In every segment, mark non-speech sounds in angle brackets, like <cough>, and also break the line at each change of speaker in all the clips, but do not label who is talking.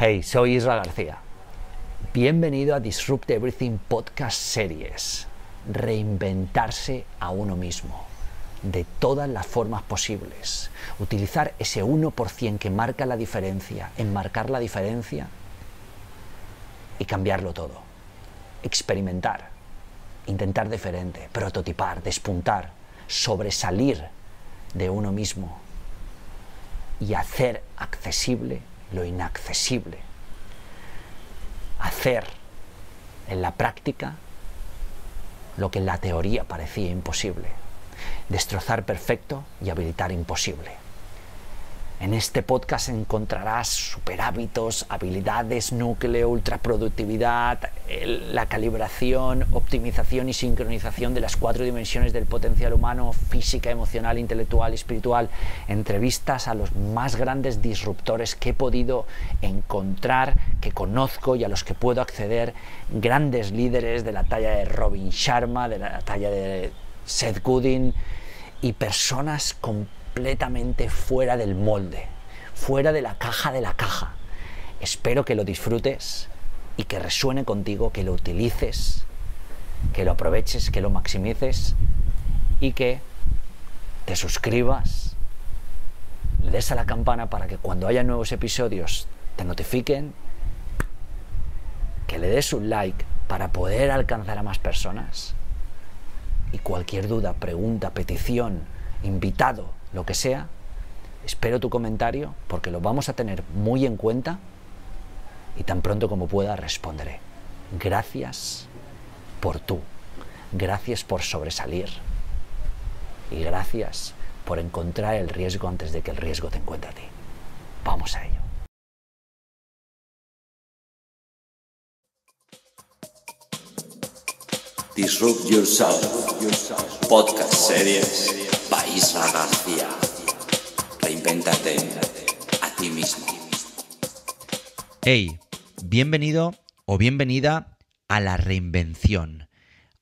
Hey, soy Isra García. Bienvenido a Disrupt Everything Podcast Series. Reinventarse a uno mismo de todas las formas posibles. Utilizar ese 1% que marca la diferencia, enmarcar la diferencia y cambiarlo todo. Experimentar, intentar diferente, prototipar, despuntar, sobresalir de uno mismo y hacer accesible lo inaccesible. Hacer en la práctica lo que en la teoría parecía imposible. Destrozar perfecto y habilitar imposible. En este podcast encontrarás superhábitos, habilidades núcleo, ultraproductividad, la calibración, optimización y sincronización de las cuatro dimensiones del potencial humano, física, emocional, intelectual, y espiritual. Entrevistas a los más grandes disruptores que he podido encontrar, que conozco y a los que puedo acceder. Grandes líderes de la talla de Robin Sharma, de la talla de Seth Godin y personas con completamente fuera del molde, fuera de la caja de la caja. Espero que lo disfrutes y que resuene contigo, que lo utilices, que lo aproveches, que lo maximices y que te suscribas, le des a la campana para que cuando haya nuevos episodios te notifiquen, que le des un like para poder alcanzar a más personas y cualquier duda, pregunta, petición, invitado, lo que sea, espero tu comentario porque lo vamos a tener muy en cuenta y tan pronto como pueda responderé. Gracias por tú, gracias por sobresalir y gracias por encontrar el riesgo antes de que el riesgo te encuentre a ti. Vamos a ello. Disrupt Yourself, podcast series Isra García. Reinvéntate a ti mismo. Hey, bienvenido o bienvenida a la reinvención,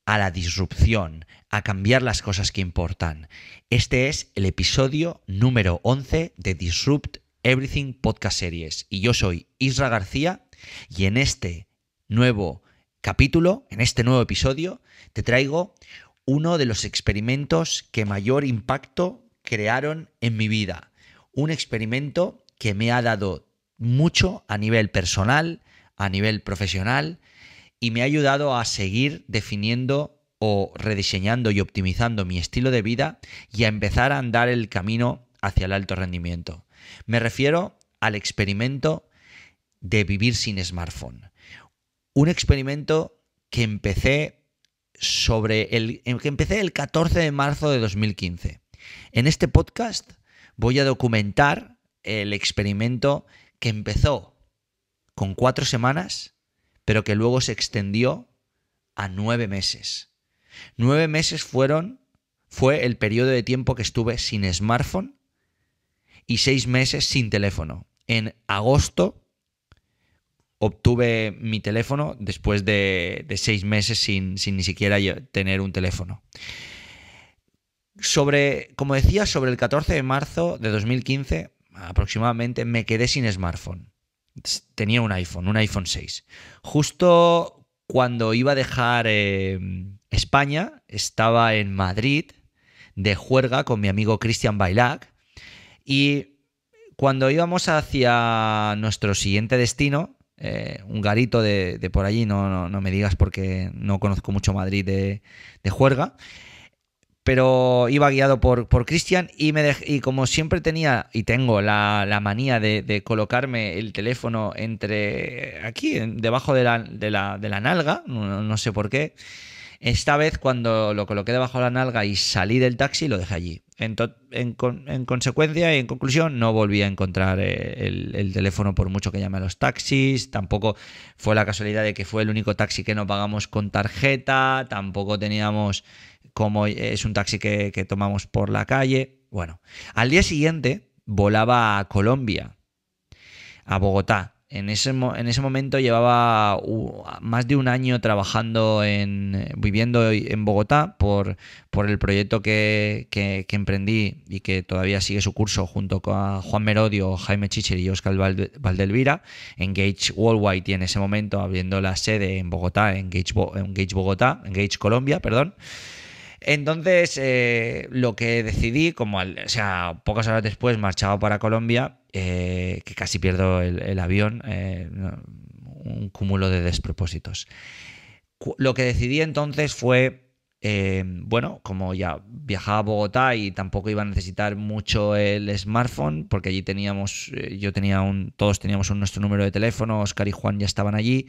a la disrupción, a cambiar las cosas que importan. Este es el episodio número 11 de Disrupt Everything Podcast Series y yo soy Isra García y en este nuevo capítulo, en este nuevo episodio, te traigo uno de los experimentos que mayor impacto crearon en mi vida. Un experimento que me ha dado mucho a nivel personal, a nivel profesional y me ha ayudado a seguir definiendo o rediseñando y optimizando mi estilo de vida y a empezar a andar el camino hacia el alto rendimiento. Me refiero al experimento de vivir sin smartphone. Un experimento que empecé sobre el que empecé el 14 de marzo de 2015. En este podcast voy a documentar el experimento que empezó con cuatro semanas, pero que luego se extendió a nueve meses. Nueve meses fueron, fue el periodo de tiempo que estuve sin smartphone y seis meses sin teléfono, en agosto obtuve mi teléfono después de, seis meses sin, ni siquiera tener un teléfono. Sobre, como decía, sobre el 14 de marzo de 2015 aproximadamente me quedé sin smartphone. Tenía un iPhone, un iPhone 6. Justo cuando iba a dejar em, España, estaba en Madrid de juerga con mi amigo Cristian Bailac y cuando íbamos hacia nuestro siguiente destino, eh, un garito de, por allí, no, no, me digas porque no conozco mucho Madrid de, juerga. Pero iba guiado por, por Cristian y, me como siempre tenía y tengo la, manía de, colocarme el teléfono entre aquí, debajo de la, de la, la nalga, no, no sé por qué, esta vez cuando lo coloqué debajo de la nalga y salí del taxi lo dejé allí. En, consecuencia y en conclusión, no volví a encontrar eh, el, teléfono por mucho que llamé a los taxis. Tampoco fue la casualidad de que fue el único taxi que no pagamos con tarjeta. Tampoco teníamos como es un taxi que tomamos por la calle. Bueno, al día siguiente volaba a Colombia, a Bogotá, en ese, momento llevaba más de un año trabajando en. viviendo en Bogotá por, el proyecto que, emprendí y que todavía sigue su curso junto con Juan Merodio, Jaime Chicher y Oscar Valdelvira, Engage Worldwide y en ese momento abriendo la sede en Bogotá, en Engage Bogotá, Engage Colombia, perdón. Entonces, eh, lo que decidí, como sea, pocas horas después marchaba para Colombia, eh, que casi pierdo el, avión, eh, un cúmulo de despropósitos. Lo que decidí entonces fue eh, bueno, como ya viajaba a Bogotá y tampoco iba a necesitar mucho el smartphone, porque allí teníamos, yo tenía un, todos teníamos nuestro número de teléfono, Oscar y Juan ya estaban allí,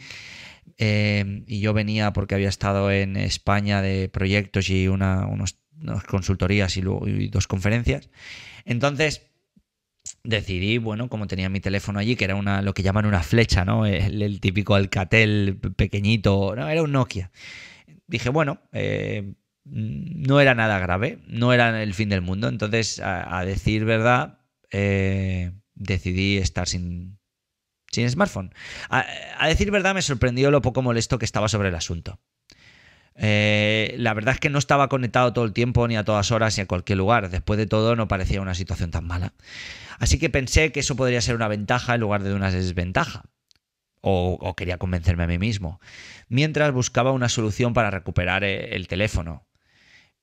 y yo venía porque había estado en España de proyectos y una, unos, unas consultorías y, y dos conferencias. Entonces, decidí, bueno, como tenía mi teléfono allí, que era una, lo que llaman una flecha, ¿no? El, típico Alcatel pequeñito, no, era un Nokia. Dije, bueno, eh, no era nada grave, no era el fin del mundo. Entonces, a, decir verdad, eh, decidí estar sin, smartphone. a decir verdad, me sorprendió lo poco molesto que estaba sobre el asunto. Eh, la verdad es que no estaba conectado todo el tiempo, ni a todas horas, ni a cualquier lugar. Después de todo, no parecía una situación tan mala. Así que pensé que eso podría ser una ventaja en lugar de una desventaja. O, quería convencerme a mí mismo. Mientras buscaba una solución para recuperar eh, el teléfono.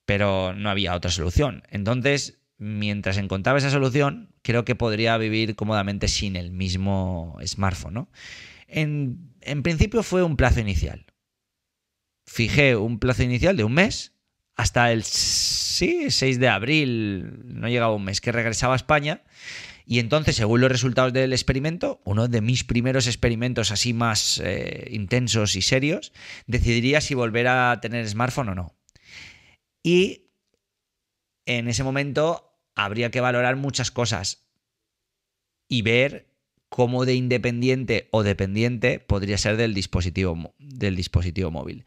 Pero no había otra solución. Entonces, mientras encontraba esa solución, creo que podría vivir cómodamente sin el mismo smartphone. en principio fue un plazo inicial fijé un plazo inicial de un mes hasta el sí, 6 de abril, no llegaba un mes, que regresaba a España. Y entonces, según los resultados del experimento, uno de mis primeros experimentos así más eh, intensos y serios, decidiría si volver a tener smartphone o no. Y en ese momento habría que valorar muchas cosas y ver cómo de independiente o dependiente podría ser del dispositivo, del dispositivo móvil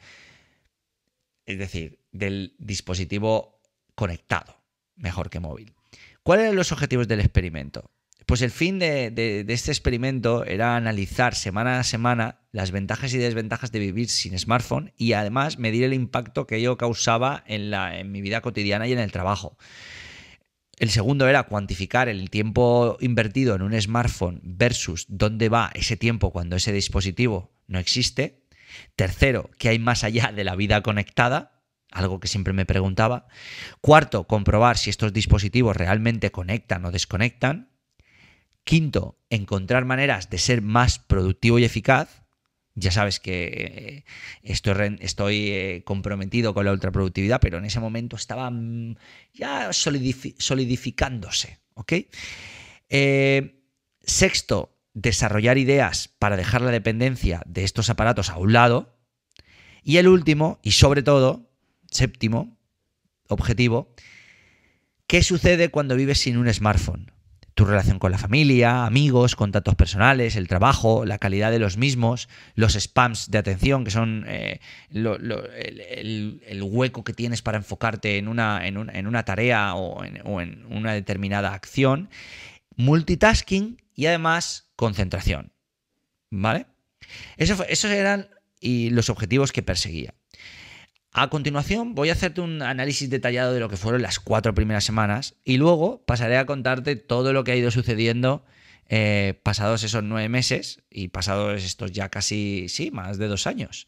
es decir, del dispositivo conectado, mejor que móvil. ¿Cuáles eran los objetivos del experimento? Pues el fin de, este experimento era analizar semana a semana las ventajas y desventajas de vivir sin smartphone y además medir el impacto que ello causaba la, en mi vida cotidiana y en el trabajo. El segundo era cuantificar el tiempo invertido en un smartphone versus dónde va ese tiempo cuando ese dispositivo no existe. Tercero, que hay más allá de la vida conectada, algo que siempre me preguntaba. Cuarto, comprobar si estos dispositivos realmente conectan o desconectan. Quinto, encontrar maneras de ser más productivo y eficaz. Ya sabes que eh, estoy, estoy eh, comprometido con la ultraproductividad, pero en ese momento estaba mm, ya solidificándose. Eh, sexto, desarrollar ideas para dejar la dependencia de estos aparatos a un lado. Y el último, y sobre todo, séptimo objetivo, ¿qué sucede cuando vives sin un smartphone? Tu relación con la familia, amigos, contactos personales, el trabajo, la calidad de los mismos, los spams de atención, que son eh, el, hueco que tienes para enfocarte en una, en una tarea o en una determinada acción, multitasking y además concentración. ¿Vale? Eso esos eran y los objetivos que perseguía. A continuación voy a hacerte un análisis detallado de lo que fueron las cuatro primeras semanas y luego pasaré a contarte todo lo que ha ido sucediendo eh, pasados esos nueve meses y pasados estos ya casi, sí, más de dos años.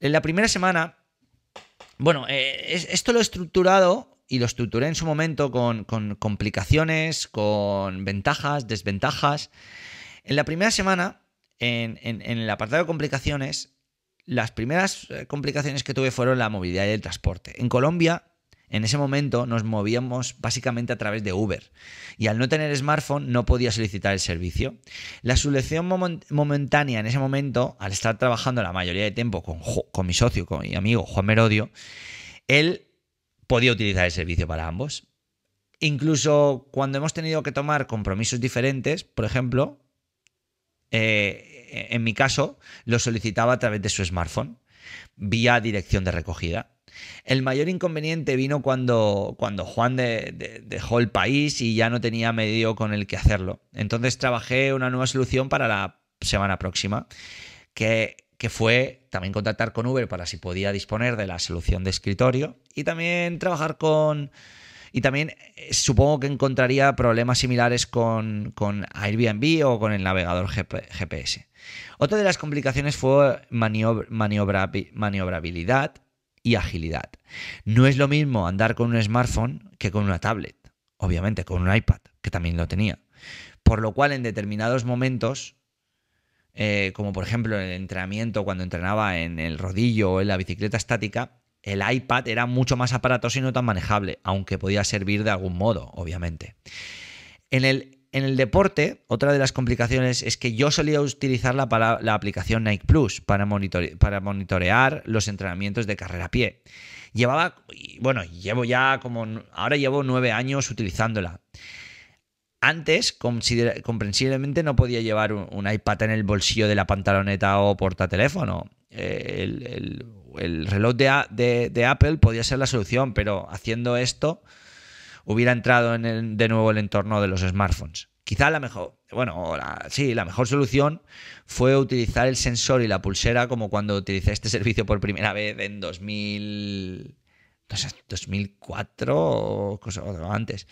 En la primera semana, bueno, eh, esto lo he estructurado y lo estructuré en su momento con, complicaciones, con ventajas, desventajas. En la primera semana, en, el apartado de complicaciones, las primeras eh, complicaciones que tuve fueron la movilidad y el transporte. En Colombia, en ese momento nos movíamos básicamente a través de Uber y al no tener smartphone no podía solicitar el servicio. La solución momentánea en ese momento, al estar trabajando la mayoría de tiempo con, con mi socio con mi amigo Juan Merodio, él podía utilizar el servicio para ambos. Incluso cuando hemos tenido que tomar compromisos diferentes, por ejemplo, eh, en mi caso, lo solicitaba a través de su smartphone, vía dirección de recogida. El mayor inconveniente vino cuando, cuando Juan dejó el país y ya no tenía medio con el que hacerlo. Entonces trabajé una nueva solución para la semana próxima, que que fue también contactar con Uber para si podía disponer de la solución de escritorio y también trabajar con... Y también eh, supongo que encontraría problemas similares con, Airbnb o con el navegador GPS. Otra de las complicaciones fue maniobra, maniobrabilidad y agilidad. No es lo mismo andar con un smartphone que con una tablet, obviamente, con un iPad, que también lo tenía. Por lo cual en determinados momentos eh, como por ejemplo en el entrenamiento, cuando entrenaba en el rodillo o en la bicicleta estática, el iPad era mucho más aparatoso y no tan manejable, aunque podía servir de algún modo, obviamente. En el, deporte, otra de las complicaciones es que yo solía utilizar la, la aplicación Nike Plus para, para monitorear los entrenamientos de carrera a pie. Llevaba, bueno, llevo ya como, ahora llevo nueve años utilizándola. Antes, comprensiblemente, no podía llevar un, iPad en el bolsillo de la pantaloneta o portateléfono. Eh, el, reloj de, Apple podía ser la solución, pero haciendo esto hubiera entrado en de nuevo el entorno de los smartphones. Quizá la mejor, bueno, sí, la mejor solución fue utilizar el sensor y la pulsera como cuando utilicé este <laughs> servicio por primera vez en 2000, 2004 o, o antes.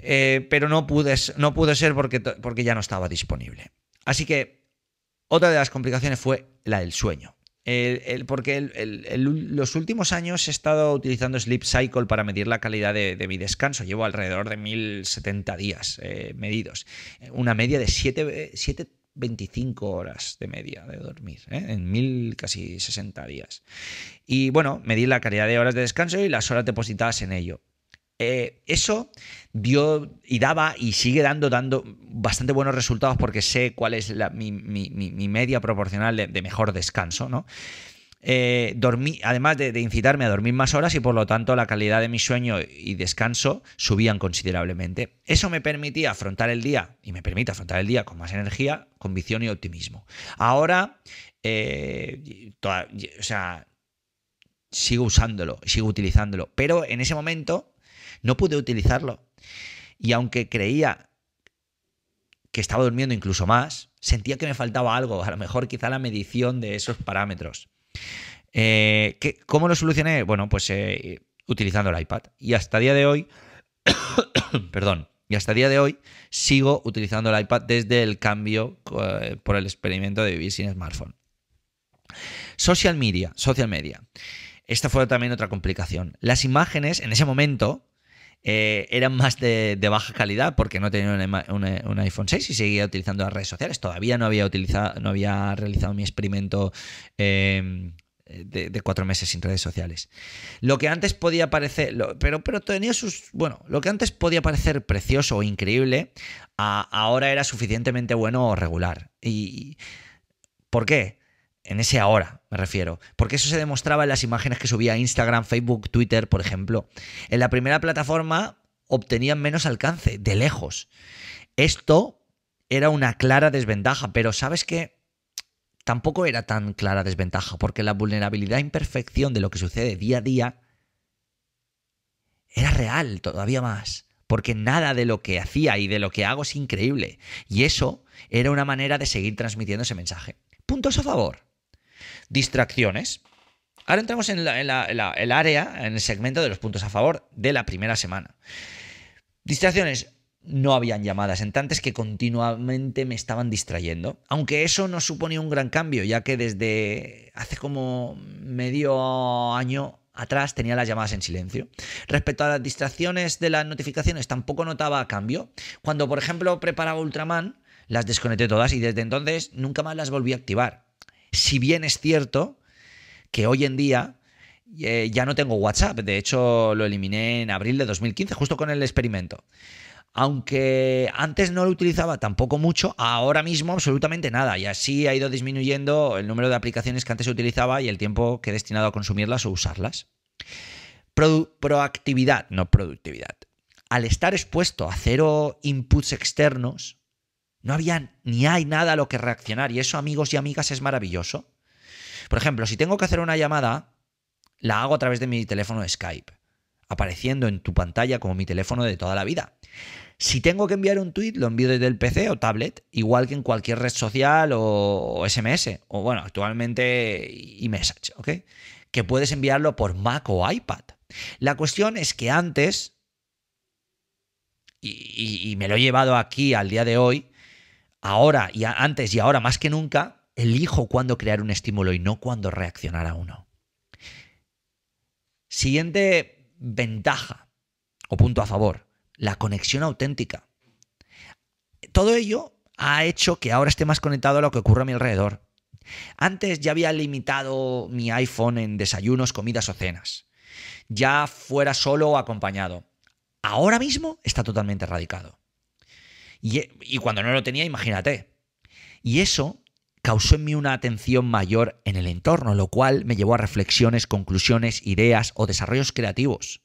Eh, pero no pude, no ser porque, porque ya no estaba disponible. Así que otra de las complicaciones fue la del sueño. porque los últimos años he estado utilizando Sleep Cycle para medir la calidad de, mi descanso. Llevo alrededor de 1070 días eh, medidos. Una media de 7.25 horas de media de dormir, eh, en mil casi 60 días. Y bueno, medir la calidad de horas de descanso y las horas depositadas en ello. Eh, eso dio y daba y sigue dando, dando bastante buenos resultados porque sé cuál es mi, media proporcional de, mejor descanso, eh, además de, incitarme a dormir más horas y por lo tanto la calidad de mi sueño y descanso subían considerablemente. Eso me permitía afrontar el día y me permite afrontar el día con más energía, convicción y optimismo. Ahora, eh, o sea, sigo usándolo, sigo utilizándolo, pero en ese momento no pude utilizarlo. Y aunque creía que estaba durmiendo incluso más, sentía que me faltaba algo, a lo mejor quizá la medición de esos parámetros. Eh, ¿Cómo lo solucioné? Bueno, pues eh, utilizando el iPad. Y hasta día de hoy, <coughs> perdón, y hasta día de hoy sigo utilizando el iPad desde el cambio eh, por el experimento de vivir sin smartphone. Social media, social media. Esta fue también otra complicación. Las imágenes en ese momento eh, eran más de, baja calidad porque no tenía un, eh, iPhone 6 y seguía utilizando las redes sociales. Todavía no había, utilizado, no había realizado mi experimento em, de, cuatro meses sin redes sociales. Lo que antes podía parecer, pero, pero tenía sus, bueno, lo que antes podía parecer precioso o increíble, ahora era suficientemente bueno o regular. ¿Y por qué? en ese ahora, me refiero. Porque eso se demostraba en las imágenes que subía a Instagram, Facebook, Twitter, por ejemplo. En la primera plataforma obtenían menos alcance, de lejos. Esto era una clara desventaja, pero ¿sabes qué? Tampoco era tan clara desventaja, porque la vulnerabilidad e imperfección de lo que sucede día a día era real todavía más, porque nada de lo que hacía y de lo que hago es increíble. Y eso era una manera de seguir transmitiendo ese mensaje. Puntos a favor distracciones. Ahora entramos en, el área, en el segmento de los puntos a favor de la primera semana. Distracciones. No habían llamadas entrantes que continuamente me estaban distrayendo. Aunque eso no suponía un gran cambio, ya que desde hace como medio año atrás tenía las llamadas en silencio. Respecto a las distracciones de las notificaciones, tampoco notaba cambio. Cuando, por ejemplo, preparaba Ultraman, las desconecté todas y desde entonces nunca más las volví a activar. Si bien es cierto que hoy en día eh, ya no tengo WhatsApp, de hecho lo eliminé en abril de 2015, justo con el experimento. Aunque antes no lo utilizaba tampoco mucho, ahora mismo absolutamente nada. Y así ha ido disminuyendo el número de aplicaciones que antes utilizaba y el tiempo que he destinado a consumirlas o usarlas. proactividad, no productividad. Al estar expuesto a cero inputs externos, no había ni hay nada a lo que reaccionar y eso amigos y amigas es maravilloso. Por ejemplo, si tengo que hacer una llamada, la hago a través de mi teléfono de Skype, apareciendo en tu pantalla como mi teléfono de toda la vida. Si tengo que enviar un tweet, lo envío desde el PC o tablet, igual que en cualquier red social o SMS, o bueno, actualmente eMessage, ¿ok? Que puedes enviarlo por Mac o iPad. La cuestión es que antes, y me lo he llevado aquí al día de hoy, ahora y antes y ahora más que nunca, elijo cuándo crear un estímulo y no cuándo reaccionar a uno. Siguiente ventaja o punto a favor, la conexión auténtica. Todo ello ha hecho que ahora esté más conectado a lo que ocurre a mi alrededor. Antes ya había limitado mi iPhone en desayunos, comidas o cenas, ya fuera solo o acompañado. Ahora mismo está totalmente erradicado. Y, cuando no lo tenía, imagínate. Y eso causó en mí una atención mayor en el entorno, lo cual me llevó a reflexiones, conclusiones, ideas o desarrollos creativos.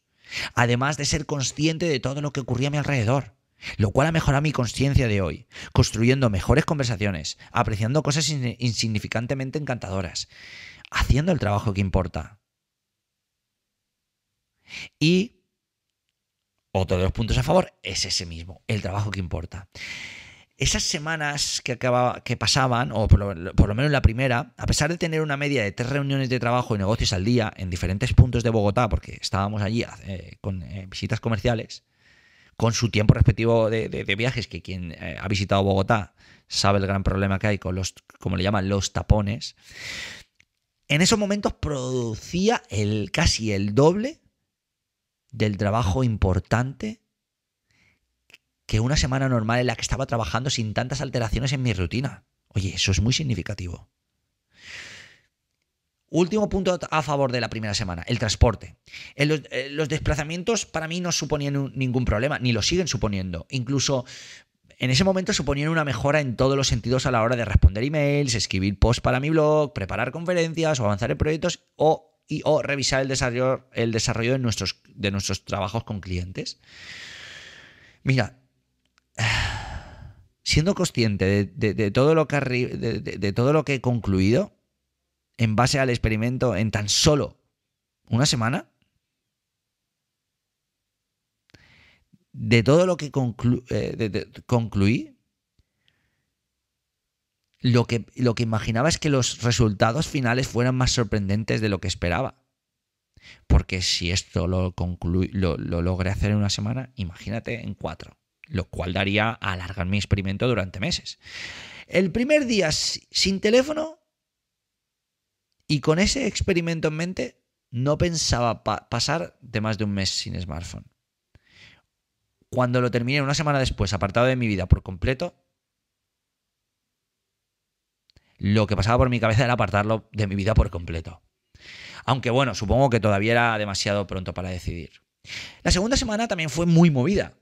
Además de ser consciente de todo lo que ocurría a mi alrededor, lo cual ha mejorado mi conciencia de hoy, construyendo mejores conversaciones, apreciando cosas insignificantemente encantadoras, haciendo el trabajo que importa. Y otro de los puntos a favor es ese mismo, el trabajo que importa. Esas semanas que, que pasaban, o por lo, menos la primera, a pesar de tener una media de tres reuniones de trabajo y negocios al día en diferentes puntos de Bogotá, porque estábamos allí eh, con eh, visitas comerciales, con su tiempo respectivo de, viajes, que quien eh, ha visitado Bogotá sabe el gran problema que hay con los, como le llaman, los tapones, en esos momentos producía el, casi el doble del trabajo importante que una semana normal en la que estaba trabajando sin tantas alteraciones en mi rutina. Oye, eso es muy significativo. Último punto a favor de la primera semana, el transporte. Eh, los, eh, los, desplazamientos para mí no suponían ningún problema, ni lo siguen suponiendo. Incluso en ese momento suponían una mejora en todos los sentidos a la hora de responder emails, escribir posts para mi blog, preparar conferencias o avanzar en proyectos o o revisar el desarrollo, el desarrollo de, nuestros, de nuestros trabajos con clientes. Mira, <sighs> siendo consciente de, todo, lo que, de todo lo que he concluido en base al experimento en tan solo una semana, de todo lo que eh, concluí, lo que, imaginaba es que los resultados finales fueran más sorprendentes de lo que esperaba. Porque si esto lo, logré hacer en una semana, imagínate en cuatro, lo cual daría a alargar mi experimento durante meses. El primer día sin teléfono y con ese experimento en mente, no pensaba pasar de más de un mes sin smartphone. Cuando lo terminé una semana después, apartado de mi vida por completo, lo que pasaba por mi cabeza era apartarlo de mi vida por completo. Aunque bueno, supongo que todavía era demasiado pronto para decidir. La segunda semana también fue muy movida.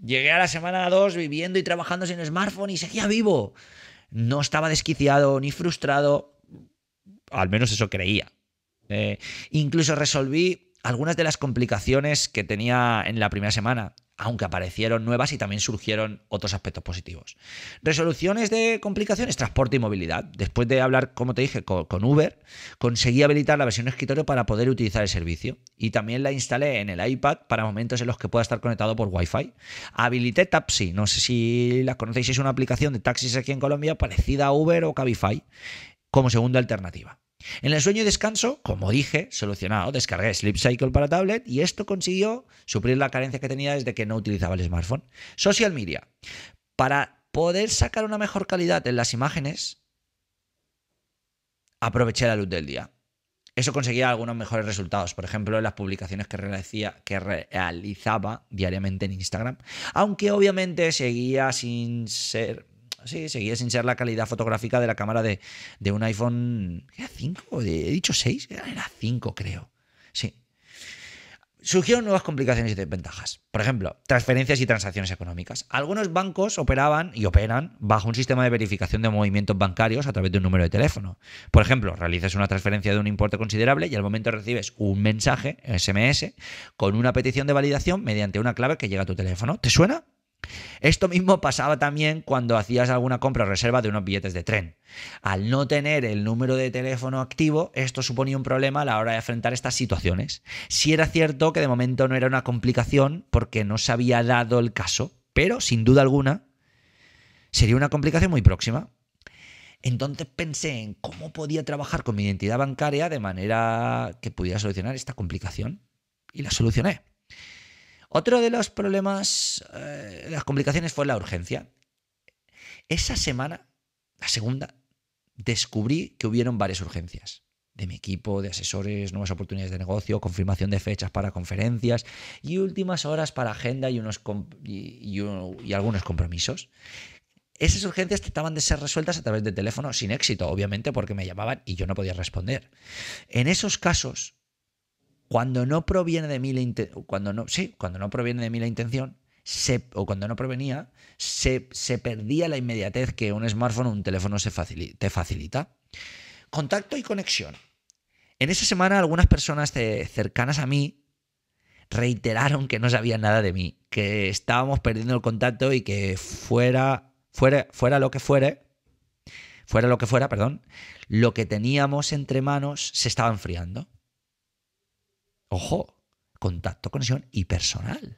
Llegué a la semana 2 viviendo y trabajando sin smartphone y seguía vivo. No estaba desquiciado ni frustrado. Al menos eso creía. Eh, incluso resolví algunas de las complicaciones que tenía en la primera semana aunque aparecieron nuevas y también surgieron otros aspectos positivos. Resoluciones de complicaciones, transporte y movilidad. Después de hablar, como te dije, con, Uber, conseguí habilitar la versión escritorio para poder utilizar el servicio y también la instalé en el iPad para momentos en los que pueda estar conectado por Wi-Fi. Habilité Tapsi, no sé si la conocéis, es una aplicación de taxis aquí en Colombia parecida a Uber o Cabify como segunda alternativa. En el sueño y descanso, como dije, solucionado, descargué Sleep Cycle para tablet y esto consiguió suplir la carencia que tenía desde que no utilizaba el smartphone. Social media. Para poder sacar una mejor calidad en las imágenes, aproveché la luz del día. Eso conseguía algunos mejores resultados, por ejemplo, en las publicaciones que, que realizaba diariamente en Instagram. Aunque obviamente seguía sin ser sí, seguía sin ser la calidad fotográfica de la cámara de, un iPhone. ¿Era 5? ¿He dicho 6? Era 5, creo. Sí. Surgieron nuevas complicaciones y desventajas. Por ejemplo, transferencias y transacciones económicas. Algunos bancos operaban y operan bajo un sistema de verificación de movimientos bancarios a través de un número de teléfono. Por ejemplo, realizas una transferencia de un importe considerable y al momento recibes un mensaje, SMS, con una petición de validación mediante una clave que llega a tu teléfono. ¿Te suena? Esto mismo pasaba también cuando hacías alguna compra o reserva de unos billetes de tren. Al no tener el número de teléfono activo, esto suponía un problema a la hora de enfrentar estas situaciones. Si era cierto que de momento no era una complicación porque no se había dado el caso, pero sin duda alguna sería una complicación muy próxima. Entonces pensé en cómo podía trabajar con mi identidad bancaria de manera que pudiera solucionar esta complicación y la solucioné. Otro de los problemas, eh, las complicaciones fue la urgencia. Esa semana, la segunda, descubrí que hubieron varias urgencias de mi equipo, de asesores, nuevas oportunidades de negocio, confirmación de fechas para conferencias y últimas horas para agenda y, unos y, algunos compromisos. Esas urgencias trataban de ser resueltas a través de teléfono sin éxito, obviamente, porque me llamaban y yo no podía responder. En esos casos, cuando no proviene de mí la intención, cuando no, sí, cuando no proviene de la intención, o cuando no provenía, se, perdía la inmediatez que un smartphone o un teléfono te facilita. Contacto y conexión. En esa semana algunas personas cercanas a mí reiteraron que no sabían nada de mí, que estábamos perdiendo el contacto y que fuera, fuera, fuera lo que fuera lo que fuera, perdón, lo que teníamos entre manos se estaba enfriando. Ojo, contacto, conexión y personal.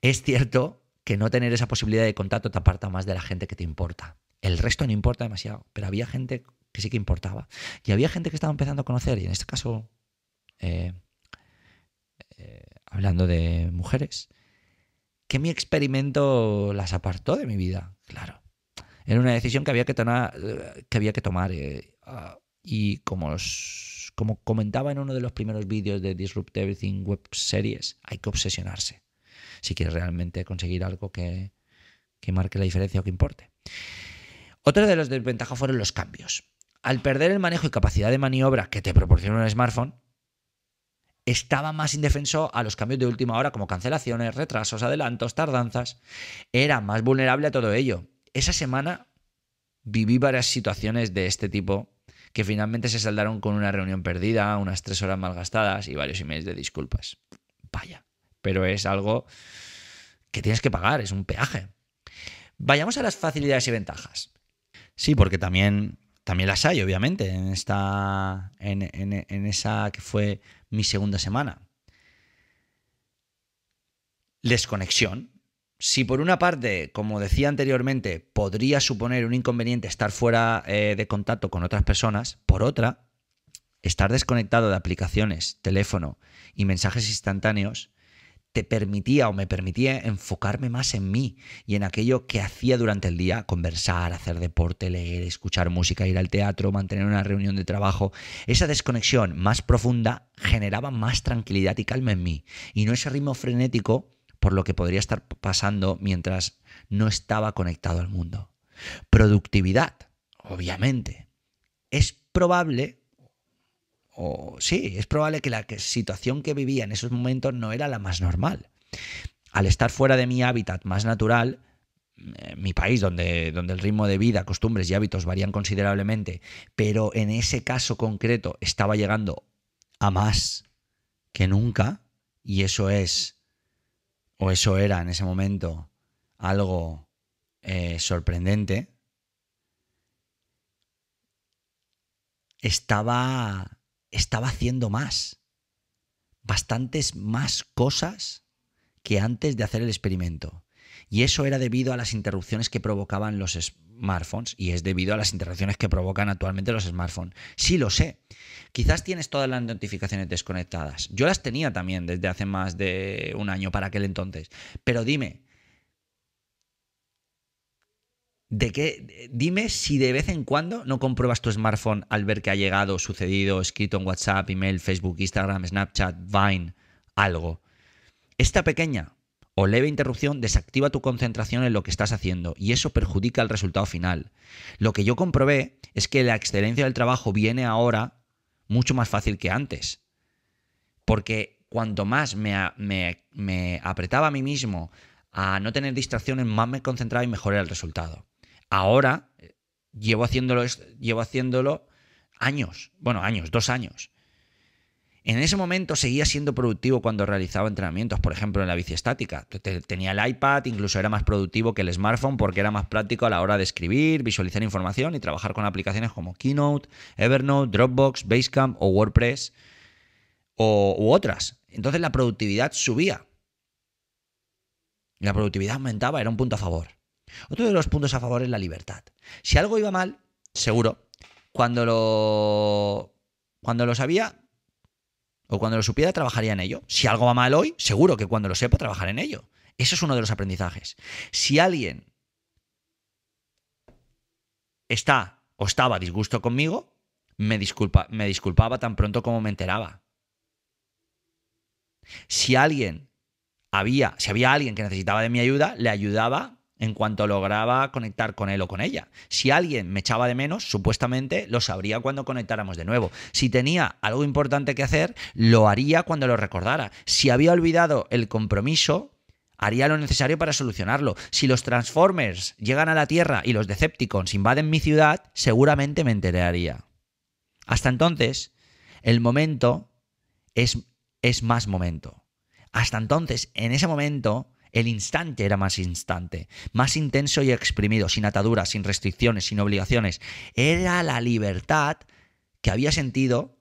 Es cierto que no tener esa posibilidad de contacto te aparta más de la gente que te importa. El resto no importa demasiado, pero había gente que sí que importaba. Y había gente que estaba empezando a conocer, y en este caso, eh, eh, hablando de mujeres, que mi experimento las apartó de mi vida, claro. Era una decisión que había que, tomar, que había que tomar eh, ah, y como como comentaba en uno de los primeros vídeos de Disrupt Everything Web Series, hay que obsesionarse si quieres realmente conseguir algo que, marque la diferencia o que importe. Otro de los desventajas fueron los cambios. Al perder el manejo y capacidad de maniobra que te proporciona un smartphone, estaba más indefenso a los cambios de última hora como cancelaciones, retrasos, adelantos, tardanzas. Era más vulnerable a todo ello. Esa semana viví varias situaciones de este tipo que finalmente se saldaron con una reunión perdida, unas tres horas malgastadas y varios emails de disculpas. Vaya, pero es algo que tienes que pagar, es un peaje. Vayamos a las facilidades y ventajas. Sí, porque también, también las hay, obviamente, en, esta, en, en esa que fue mi segunda semana. Desconexión, si por una parte, como decía anteriormente, podría suponer un inconveniente estar fuera eh, de contacto con otras personas, por otra, estar desconectado de aplicaciones, teléfono y mensajes instantáneos te permitía o me permitía enfocarme más en mí y en aquello que hacía durante el día, conversar, hacer deporte, leer, escuchar música, ir al teatro, mantener una reunión de trabajo. Esa desconexión más profunda generaba más tranquilidad y calma en mí y no ese ritmo frenético por lo que podría estar pasando mientras no estaba conectado al mundo. Productividad, obviamente. Es probable, o sí, es probable que la situación que vivía en esos momentos no era la más normal. Al estar fuera de mi hábitat más natural, eh, mi país, donde, donde, el ritmo de vida, costumbres y hábitos varían considerablemente, pero en ese caso concreto estaba llegando a más que nunca, y eso es o eso era en ese momento algo eh, sorprendente, estaba, estaba haciendo más, bastantes más cosas que antes de hacer el experimento. Y eso era debido a las interrupciones que provocaban los smartphones y es debido a las interrupciones que provocan actualmente los smartphones. Sí lo sé, Quizás tienes todas las notificaciones desconectadas. Yo las tenía también desde hace más de un año para aquel entonces. Pero dime, ¿De qué? Dime si de vez en cuando no compruebas tu smartphone al ver que ha llegado, sucedido, escrito en WhatsApp, email, Facebook, Instagram, Snapchat, Vine, algo. Esta pequeña o leve interrupción desactiva tu concentración en lo que estás haciendo y eso perjudica el resultado final. Lo que yo comprobé es que la excelencia del trabajo viene ahora mucho más fácil que antes. Porque cuanto más me, apretaba a mí mismo a no tener distracciones, más me concentraba y mejor era el resultado. Ahora eh, llevo haciéndolo, llevo haciéndolo años, bueno, años, dos años. En ese momento seguía siendo productivo cuando realizaba entrenamientos, por ejemplo, en la bici estática. Tenía el iPad, incluso era más productivo que el smartphone porque era más práctico a la hora de escribir, visualizar información y trabajar con aplicaciones como Keynote, Evernote, Dropbox, Basecamp o WordPress o, u otras. Entonces la productividad subía. La productividad aumentaba, era un punto a favor. Otro de los puntos a favor es la libertad. Si algo iba mal, seguro, cuando lo, cuando lo sabía, o cuando lo supiera, trabajaría en ello. Si algo va mal hoy, seguro que cuando lo sepa, trabajaré en ello. Eso es uno de los aprendizajes. Si alguien está o estaba a disgusto conmigo, me, disculpa, me disculpaba tan pronto como me enteraba. Si alguien había, si había alguien que necesitaba de mi ayuda, le ayudaba en cuanto lograba conectar con él o con ella. Si alguien me echaba de menos, supuestamente lo sabría cuando conectáramos de nuevo. Si tenía algo importante que hacer, lo haría cuando lo recordara. Si había olvidado el compromiso, haría lo necesario para solucionarlo. Si los Transformers llegan a la Tierra y los Decepticons invaden mi ciudad, seguramente me enteraría. Hasta entonces, el momento es, es más momento. Hasta entonces, en ese momento, el instante era más instante, más intenso y exprimido, sin ataduras, sin restricciones, sin obligaciones. Era la libertad que había sentido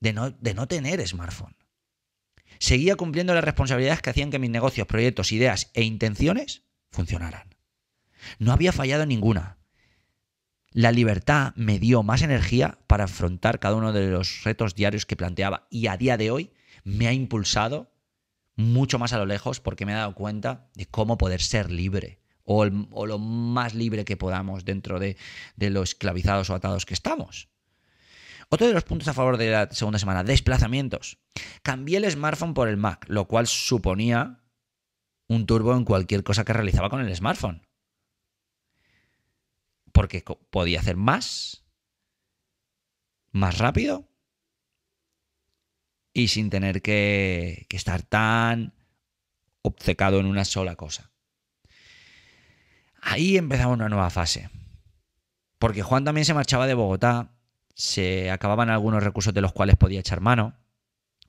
de no, tener smartphone. Seguía cumpliendo las responsabilidades que hacían que mis negocios, proyectos, ideas e intenciones funcionaran. No había fallado ninguna. La libertad me dio más energía para afrontar cada uno de los retos diarios que planteaba y a día de hoy me ha impulsado mucho más a lo lejos porque me he dado cuenta de cómo poder ser libre o, lo más libre que podamos dentro de, de los esclavizados o atados que estamos. Otro de los puntos a favor de la segunda semana, desplazamientos. Cambié el smartphone por el Mac, lo cual suponía un turbo en cualquier cosa que realizaba con el smartphone. Porque podía hacer más, más rápido y sin tener que, estar tan obcecado en una sola cosa. Ahí empezaba una nueva fase. Porque Juan también se marchaba de Bogotá, se acababan algunos recursos de los cuales podía echar mano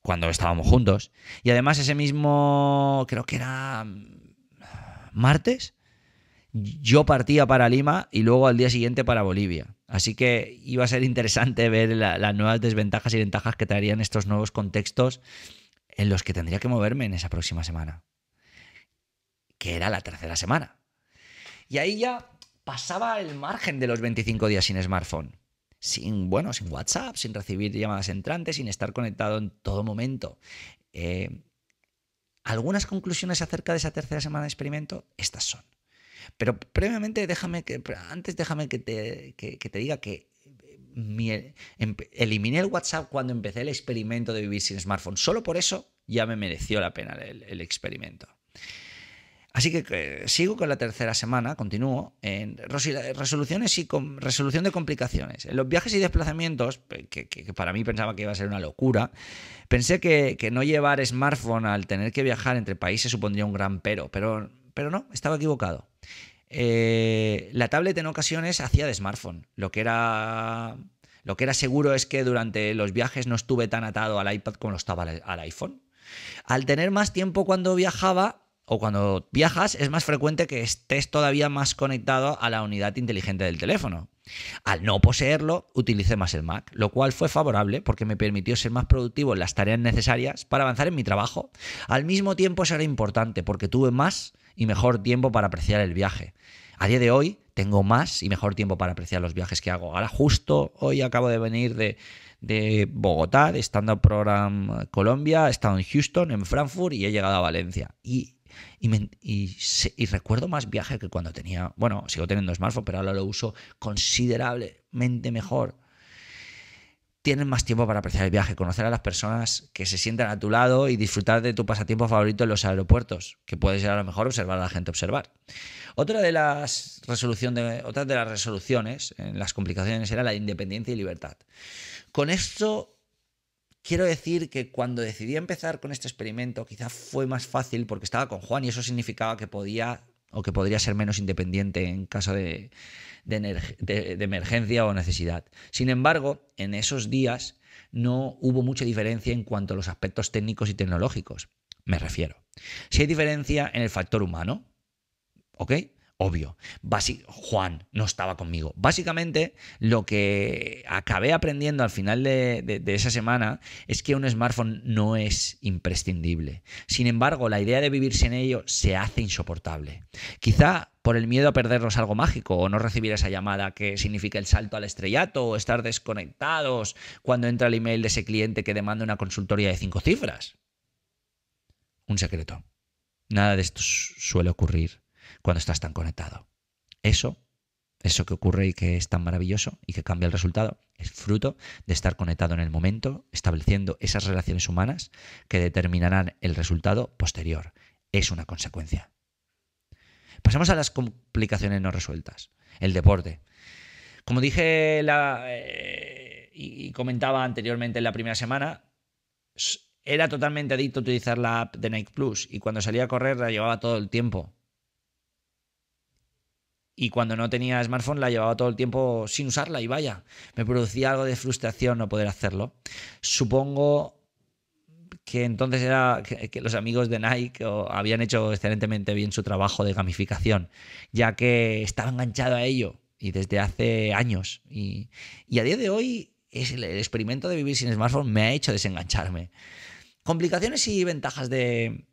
cuando estábamos juntos. Y además ese mismo, creo que era martes, yo partía para Lima y luego al día siguiente para Bolivia. Así que iba a ser interesante ver las nuevas desventajas y ventajas que traerían estos nuevos contextos en los que tendría que moverme en esa próxima semana, que era la tercera semana. Y ahí ya pasaba el margen de los 25 días sin smartphone, sin, bueno, sin WhatsApp, sin recibir llamadas entrantes, sin estar conectado en todo momento. Eh, algunas conclusiones acerca de esa tercera semana de experimento, estas son. Pero previamente, déjame que, antes déjame que te, diga que eh, eh, em, eliminé el WhatsApp cuando empecé el experimento de vivir sin smartphone. Solo por eso ya me mereció la pena el, experimento. Así que eh, sigo con la tercera semana, continúo en resoluciones y resolución de complicaciones. En los viajes y desplazamientos, que, para mí pensaba que iba a ser una locura, pensé que, que no llevar smartphone al tener que viajar entre países supondría un gran pero, pero pero no, estaba equivocado. Eh, la tablet en ocasiones hacía de smartphone. Lo que, era, lo que era seguro es que durante los viajes no estuve tan atado al iPad como lo estaba al iPhone. Al tener más tiempo cuando viajaba o cuando viajas, es más frecuente que estés todavía más conectado a la unidad inteligente del teléfono. Al no poseerlo, utilicé más el Mac, lo cual fue favorable porque me permitió ser más productivo en las tareas necesarias para avanzar en mi trabajo. Al mismo tiempo, eso era importante porque tuve más y mejor tiempo para apreciar el viaje. A día de hoy tengo más y mejor tiempo para apreciar los viajes que hago. Ahora justo hoy acabo de venir de, Bogotá, de Stand Up Program Colombia, he estado en Houston, en Frankfurt y he llegado a Valencia. Y y, recuerdo más viaje que cuando tenía, bueno, sigo teniendo smartphone, pero ahora lo uso considerablemente mejor. tienes más tiempo para apreciar el viaje, conocer a las personas que se sientan a tu lado y disfrutar de tu pasatiempo favorito en los aeropuertos, que puede ser a lo mejor observar a la gente observar. Otra de las, resolución de, otra de las resoluciones en las complicaciones era la independencia y libertad. Con esto Quiero decir que cuando decidí empezar con este experimento, quizás fue más fácil porque estaba con Juan y eso significaba que podía o que podría ser menos independiente en caso de, de emergencia o necesidad. Sin embargo, en esos días no hubo mucha diferencia en cuanto a los aspectos técnicos y tecnológicos, me refiero. Si hay diferencia en el factor humano, ¿ok? obvio. Juan no estaba conmigo. Básicamente, lo que acabé aprendiendo al final de, esa semana es que un smartphone no es imprescindible. Sin embargo, la idea de vivir sin ello se hace insoportable. Quizá por el miedo a perdernos algo mágico o no recibir esa llamada que significa el salto al estrellato o estar desconectados cuando entra el email de ese cliente que demanda una consultoría de cinco cifras. Un secreto. Nada de esto suele ocurrir cuando estás tan conectado. Eso, eso que ocurre y que es tan maravilloso y que cambia el resultado, es fruto de estar conectado en el momento, estableciendo esas relaciones humanas que determinarán el resultado posterior. Es una consecuencia. Pasamos a las complicaciones no resueltas. El deporte. Como dije eh, y comentaba anteriormente en la primera semana, era totalmente adicto a utilizar la app de Nike Plus y cuando salía a correr la llevaba todo el tiempo y cuando no tenía smartphone la llevaba todo el tiempo sin usarla y vaya, me producía algo de frustración no poder hacerlo. Supongo que entonces era que, los amigos de Nike habían hecho excelentemente bien su trabajo de gamificación, ya que estaba enganchado a ello y desde hace años. Y, a día de hoy el, experimento de vivir sin smartphone me ha hecho desengancharme. Complicaciones y ventajas de,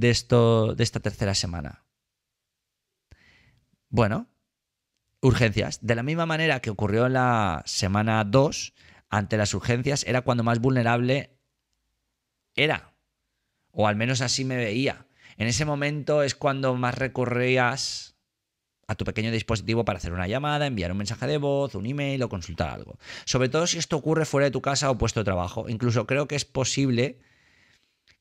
esto, de esta tercera semana. Bueno, urgencias. De la misma manera que ocurrió en la semana 2, ante las urgencias era cuando más vulnerable era. O al menos así me veía. En ese momento es cuando más recurrías a tu pequeño dispositivo para hacer una llamada, enviar un mensaje de voz, un email o consultar algo. Sobre todo si esto ocurre fuera de tu casa o puesto de trabajo. Incluso creo que es posible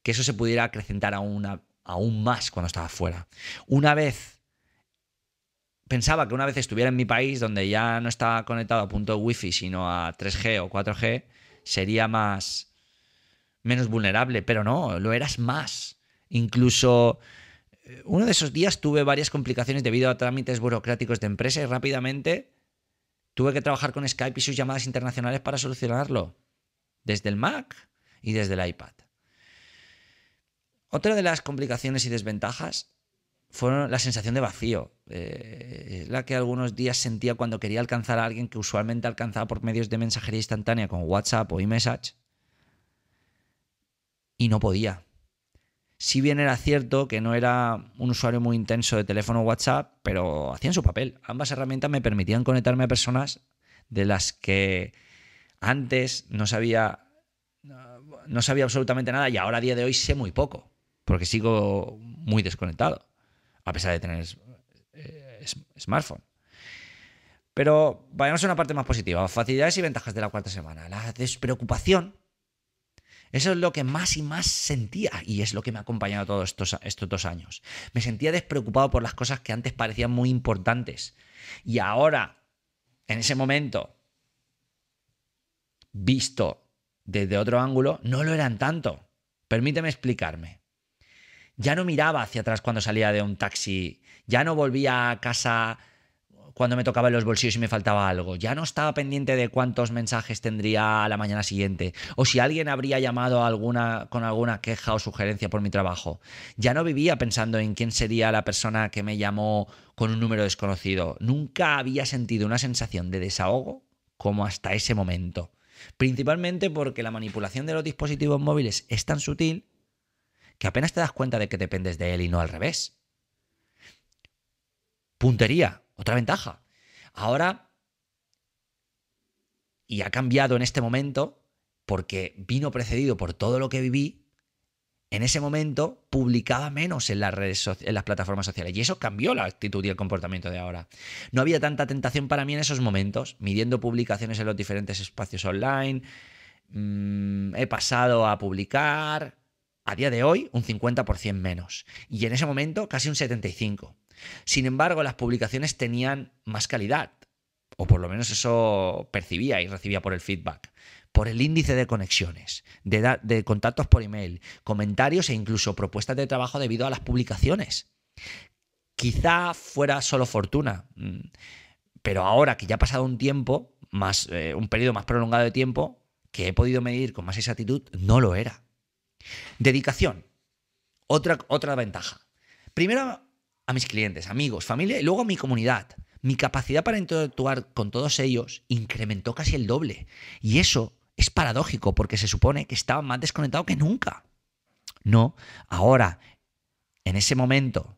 que eso se pudiera acrecentar aún, aún más cuando estaba fuera. Una vez pensaba que una vez estuviera en mi país, donde ya no estaba conectado a punto wifi, sino a 3G o 4G, sería más menos vulnerable, pero no, lo eras más. Incluso eh, uno de esos días tuve varias complicaciones debido a trámites burocráticos de empresa y rápidamente tuve que trabajar con Skype y sus llamadas internacionales para solucionarlo, desde el Mac y desde el iPad. Otra de las complicaciones y desventajas fueron la sensación de vacío. Eh, la que algunos días sentía cuando quería alcanzar a alguien que usualmente alcanzaba por medios de mensajería instantánea con WhatsApp o eMessage. Y no podía. Si bien era cierto que no era un usuario muy intenso de teléfono o WhatsApp, pero hacían su papel. Ambas herramientas me permitían conectarme a personas de las que antes no sabía, no sabía absolutamente nada y ahora a día de hoy sé muy poco, porque sigo muy desconectado a pesar de tener eh, smartphone. Pero vayamos a una parte más positiva, facilidades y ventajas de la cuarta semana. La despreocupación. Eso es lo que más y más sentía y es lo que me ha acompañado todos estos, estos dos años. Me sentía despreocupado por las cosas que antes parecían muy importantes. Y ahora, en ese momento, visto desde otro ángulo, no lo eran tanto. Permíteme explicarme ya no miraba hacia atrás cuando salía de un taxi, ya no volvía a casa cuando me tocaba en los bolsillos y me faltaba algo, ya no estaba pendiente de cuántos mensajes tendría a la mañana siguiente, o si alguien habría llamado con alguna queja o sugerencia por mi trabajo, ya no vivía pensando en quién sería la persona que me llamó con un número desconocido, nunca había sentido una sensación de desahogo como hasta ese momento. Principalmente porque la manipulación de los dispositivos móviles es tan sutil que apenas te das cuenta de que dependes de él y no al revés. Puntería, otra ventaja. Ahora, y ha cambiado en este momento, porque vino precedido por todo lo que viví, en ese momento publicaba menos en las, redes en las plataformas sociales. Y eso cambió la actitud y el comportamiento de ahora. No había tanta tentación para mí en esos momentos, midiendo publicaciones en los diferentes espacios online. Mm, he pasado a publicar, a día de hoy, un 50% menos. Y en ese momento, casi un 75%. Sin embargo, las publicaciones tenían más calidad. O por lo menos eso percibía y recibía por el feedback. Por el índice de conexiones, de, contactos por email, comentarios e incluso propuestas de trabajo debido a las publicaciones. Quizá fuera solo fortuna. Mm, pero ahora que ya ha pasado un tiempo, más, eh, un periodo más prolongado de tiempo, que he podido medir con más exactitud, no lo era. Dedicación. Otra, otra ventaja. Primero a mis clientes, amigos, familia y luego a mi comunidad. Mi capacidad para interactuar con todos ellos incrementó casi el doble. Y eso es paradójico porque se supone que estaba más desconectado que nunca. No, ahora, en ese momento,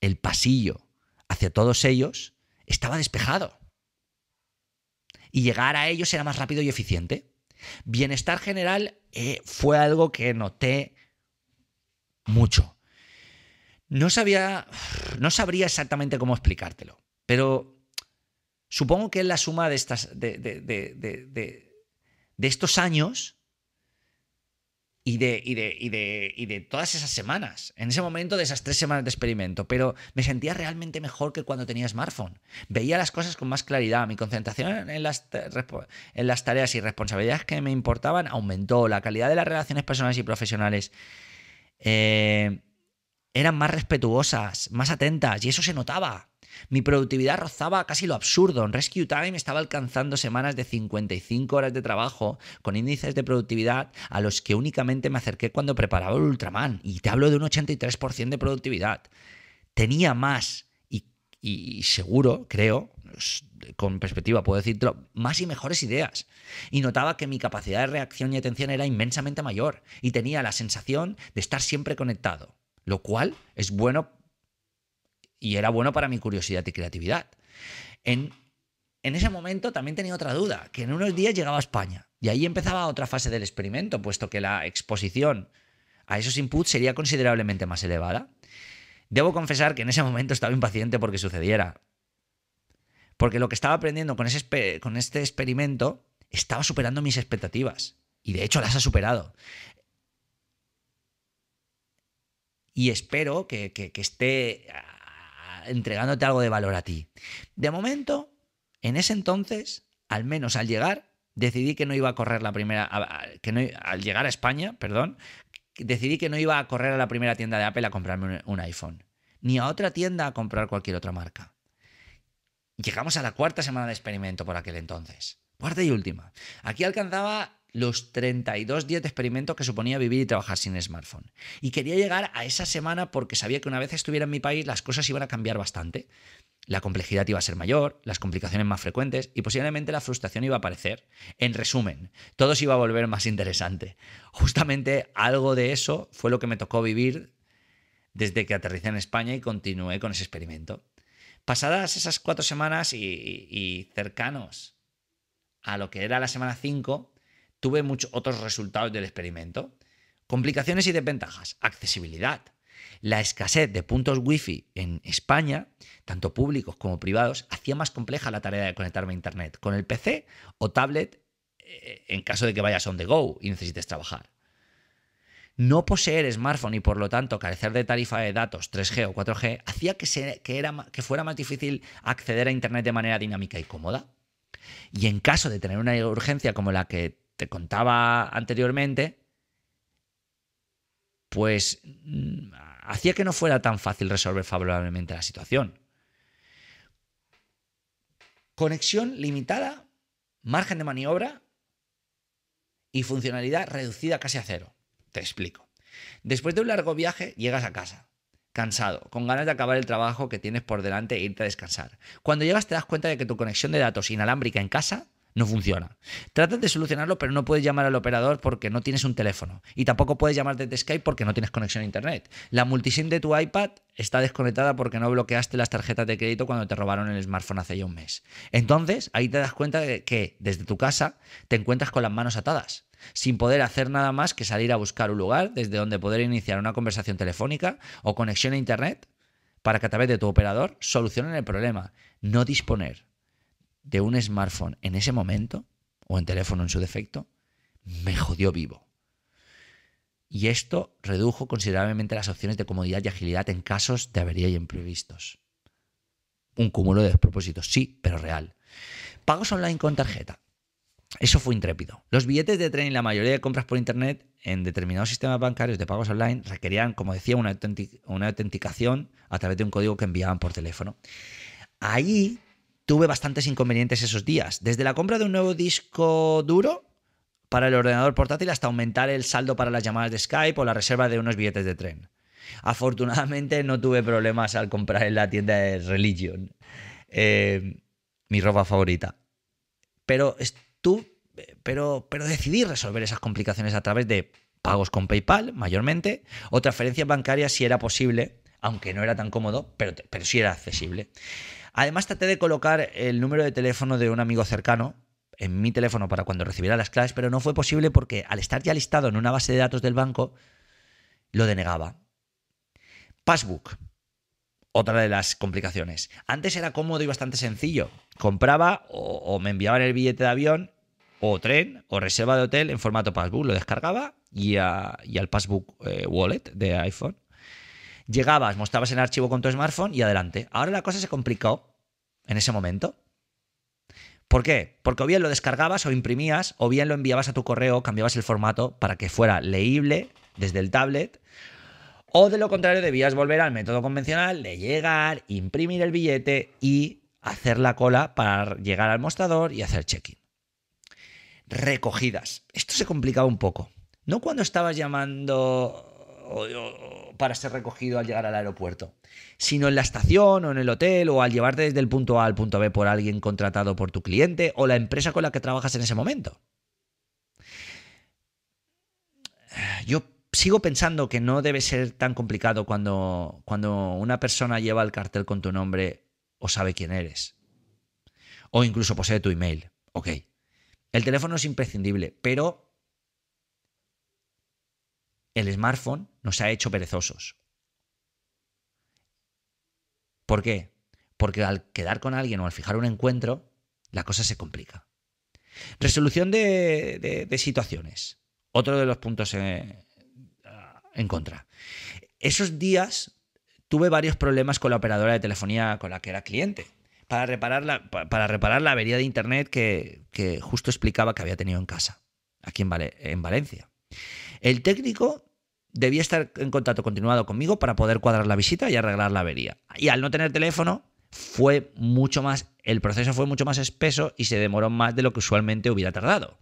el pasillo hacia todos ellos estaba despejado. Y llegar a ellos era más rápido y eficiente. Bienestar general eh, fue algo que noté mucho. No sabía, no sabría exactamente cómo explicártelo, pero supongo que es la suma de, de estos años y de, y de, y de, todas esas semanas, en ese momento de esas tres semanas de experimento, pero me sentía realmente mejor que cuando tenía smartphone. Veía las cosas con más claridad, mi concentración en las, en las tareas y responsabilidades que me importaban aumentó, la calidad de las relaciones personales y profesionales eh, eran más respetuosas, más atentas, y eso se notaba. Mi productividad rozaba casi lo absurdo. En Rescue Time estaba alcanzando semanas de 55 horas de trabajo con índices de productividad a los que únicamente me acerqué cuando preparaba el Ultraman. Y te hablo de un 83% de productividad. Tenía más y, y seguro, creo, pues, con perspectiva puedo decirlo, más y mejores ideas. Y notaba que mi capacidad de reacción y atención era inmensamente mayor y tenía la sensación de estar siempre conectado, lo cual es bueno y era bueno para mi curiosidad y creatividad. En, ese momento también tenía otra duda, que en unos días llegaba a España y ahí empezaba otra fase del experimento, puesto que la exposición a esos inputs sería considerablemente más elevada. Debo confesar que en ese momento estaba impaciente porque sucediera. Porque lo que estaba aprendiendo con, ese, con este experimento estaba superando mis expectativas. Y de hecho las ha superado. Y espero que, que, que esté entregándote algo de valor a ti. De momento, en ese entonces, al menos al llegar, decidí que no iba a correr la primera, que no, al llegar a España, perdón, decidí que no iba a correr a la primera tienda de Apple a comprarme un, un iPhone, ni a otra tienda a comprar cualquier otra marca. Llegamos a la cuarta semana de experimento por aquel entonces, cuarta y última. Aquí alcanzaba los 32 días de experimento que suponía vivir y trabajar sin smartphone. Y quería llegar a esa semana porque sabía que una vez estuviera en mi país las cosas iban a cambiar bastante. La complejidad iba a ser mayor, las complicaciones más frecuentes y posiblemente la frustración iba a aparecer. En resumen, todo se iba a volver más interesante. Justamente algo de eso fue lo que me tocó vivir desde que aterricé en España y continué con ese experimento. Pasadas esas cuatro semanas y, y cercanos a lo que era la semana 5, tuve muchos otros resultados del experimento. Complicaciones y desventajas. Accesibilidad. La escasez de puntos Wi-Fi en España, tanto públicos como privados, hacía más compleja la tarea de conectarme a Internet con el PC o tablet eh, en caso de que vayas on the go y necesites trabajar. No poseer smartphone y por lo tanto carecer de tarifa de datos 3G o 4G hacía que, se, era, que fuera más difícil acceder a Internet de manera dinámica y cómoda. Y en caso de tener una urgencia como la que te contaba anteriormente, pues mm, hacía que no fuera tan fácil resolver favorablemente la situación. Conexión limitada, margen de maniobra y funcionalidad reducida casi a cero. Te explico. Después de un largo viaje llegas a casa, cansado, con ganas de acabar el trabajo que tienes por delante e irte a descansar. Cuando llegas te das cuenta de que tu conexión de datos inalámbrica en casa no funciona. Tratas de solucionarlo, pero no puedes llamar al operador porque no tienes un teléfono. Y tampoco puedes llamarte desde Skype porque no tienes conexión a Internet. La multisim de tu iPad está desconectada porque no bloqueaste las tarjetas de crédito cuando te robaron el smartphone hace ya un mes. Entonces, ahí te das cuenta de que desde tu casa te encuentras con las manos atadas sin poder hacer nada más que salir a buscar un lugar desde donde poder iniciar una conversación telefónica o conexión a Internet para que a través de tu operador solucionen el problema. No disponer de un smartphone en ese momento, o en teléfono en su defecto, me jodió vivo. Y esto redujo considerablemente las opciones de comodidad y agilidad en casos de avería y imprevistos. Un cúmulo de despropósitos, sí, pero real. Pagos online con tarjeta. Eso fue intrépido. Los billetes de tren y la mayoría de compras por Internet en determinados sistemas bancarios de pagos online requerían, como decía, una, autenticación a través de un código que enviaban por teléfono. allí tuve bastantes inconvenientes esos días. Desde la compra de un nuevo disco duro para el ordenador portátil hasta aumentar el saldo para las llamadas de Skype o la reserva de unos billetes de tren. Afortunadamente no tuve problemas al comprar en la tienda de Religion, eh, mi ropa favorita. Pero, tú, pero, pero decidí resolver esas complicaciones a través de pagos con PayPal mayormente o transferencias bancarias si era posible, aunque no era tan cómodo, pero, pero sí era accesible. Además, traté de colocar el número de teléfono de un amigo cercano en mi teléfono para cuando recibiera las claves, pero no fue posible porque al estar ya listado en una base de datos del banco, lo denegaba. Passbook. Otra de las complicaciones. Antes era cómodo y bastante sencillo. Compraba o, me enviaban el billete de avión o tren o reserva de hotel en formato passbook. Lo descargaba y, al passbook eh, wallet de iPhone Llegabas, mostrabas el archivo con tu smartphone y adelante. Ahora la cosa se complicó en ese momento. ¿Por qué? Porque o bien lo descargabas o imprimías, o bien lo enviabas a tu correo, cambiabas el formato para que fuera leíble desde el tablet, o de lo contrario debías volver al método convencional de llegar, imprimir el billete y hacer la cola para llegar al mostrador y hacer check-in. Recogidas. Esto se complicaba un poco. No cuando estabas llamando o, para ser recogido al llegar al aeropuerto, sino en la estación o en el hotel o al llevarte desde el punto A al punto B por alguien contratado por tu cliente o la empresa con la que trabajas en ese momento. Yo sigo pensando que no debe ser tan complicado cuando, cuando una persona lleva el cartel con tu nombre o sabe quién eres. O incluso posee tu email. Ok. El teléfono es imprescindible, pero el smartphone nos ha hecho perezosos. ¿Por qué? Porque al quedar con alguien o al fijar un encuentro, la cosa se complica. Resolución de, situaciones. Otro de los puntos eh, en, contra. Esos días tuve varios problemas con la operadora de telefonía con la que era cliente. Para reparar la, para reparar la avería de internet que, justo explicaba que había tenido en casa, aquí en, en Valencia. El técnico debía estar en contacto continuado conmigo para poder cuadrar la visita y arreglar la avería. Y al no tener teléfono, fue mucho más, el proceso fue mucho más espeso y se demoró más de lo que usualmente hubiera tardado.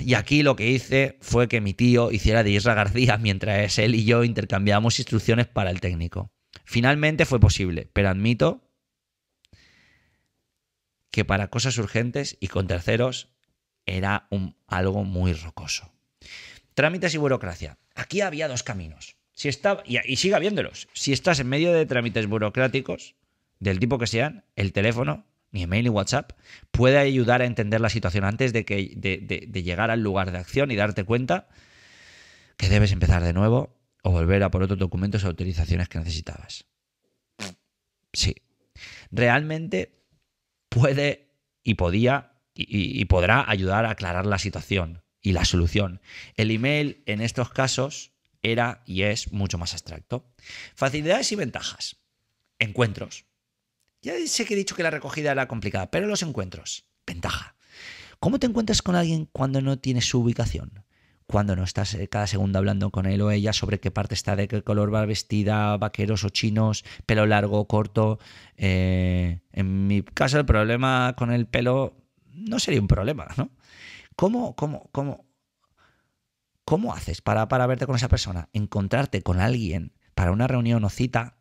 Y aquí lo que hice fue que mi tío hiciera de Isra García mientras él y yo intercambiábamos instrucciones para el técnico. Finalmente fue posible, pero admito que para cosas urgentes y con terceros era algo muy rocoso. Trámites y burocracia. Aquí había dos caminos. Si está, y, siga sigue habiéndolos. Si estás en medio de trámites burocráticos, del tipo que sean, el teléfono, ni email ni WhatsApp, puede ayudar a entender la situación antes de, que, de, llegar al lugar de acción y darte cuenta que debes empezar de nuevo o volver a por otros documentos o autorizaciones que necesitabas. Sí. Realmente puede y podía y, podrá ayudar a aclarar la situación y la solución. El email en estos casos era y es mucho más abstracto. Facilidades y ventajas. Encuentros. Ya sé que he dicho que la recogida era complicada, pero los encuentros. Ventaja. ¿Cómo te encuentras con alguien cuando no tienes su ubicación? Cuando no estás eh, cada segundo hablando con él o ella sobre qué parte está, de qué color va vestida, vaqueros o chinos, pelo largo, o corto. Eh, en mi caso, el problema con el pelo no sería un problema, ¿no? ¿Cómo, cómo, cómo, haces para, verte con esa persona? Encontrarte con alguien para una reunión o cita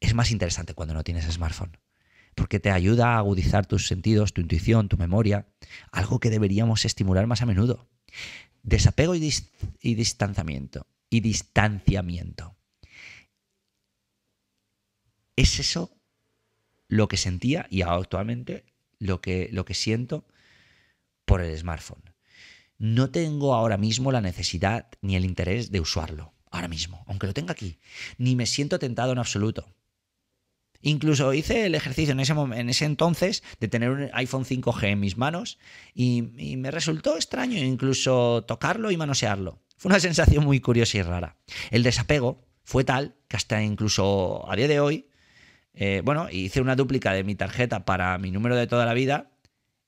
es más interesante cuando no tienes smartphone porque te ayuda a agudizar tus sentidos, tu intuición, tu memoria, algo que deberíamos estimular más a menudo. Desapego y, distanciamiento. Y distanciamiento. Es eso lo que sentía y actualmente lo que, lo que siento por el smartphone. No tengo ahora mismo la necesidad ni el interés de usarlo, ahora mismo, aunque lo tenga aquí. Ni me siento tentado en absoluto. Incluso hice el ejercicio en ese, en ese entonces de tener un iPhone 5G en mis manos y, me resultó extraño incluso tocarlo y manosearlo. Fue una sensación muy curiosa y rara. El desapego fue tal que hasta incluso a día de hoy, eh, bueno, hice una dúplica de mi tarjeta para mi número de toda la vida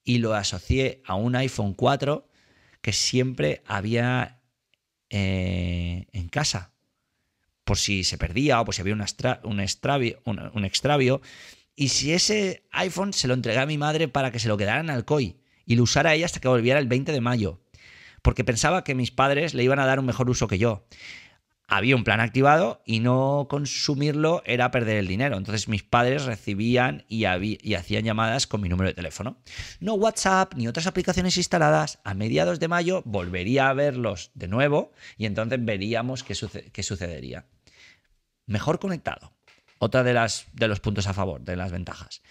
y lo asocié a un iPhone 4 que siempre había eh, en casa. Por si se perdía o por si había un, un, extravio, Y si ese iPhone se lo entregué a mi madre para que se lo quedaran al COI y lo usara ella hasta que volviera el 20 de mayo. Porque pensaba que mis padres le iban a dar un mejor uso que yo había un plan activado y no consumirlo era perder el dinero. Entonces mis padres recibían y, hacían llamadas con mi número de teléfono. No WhatsApp ni otras aplicaciones instaladas. A mediados de mayo volvería a verlos de nuevo y entonces veríamos qué, sucedería. Mejor conectado. Otra de, las, de los puntos a favor, de las ventajas.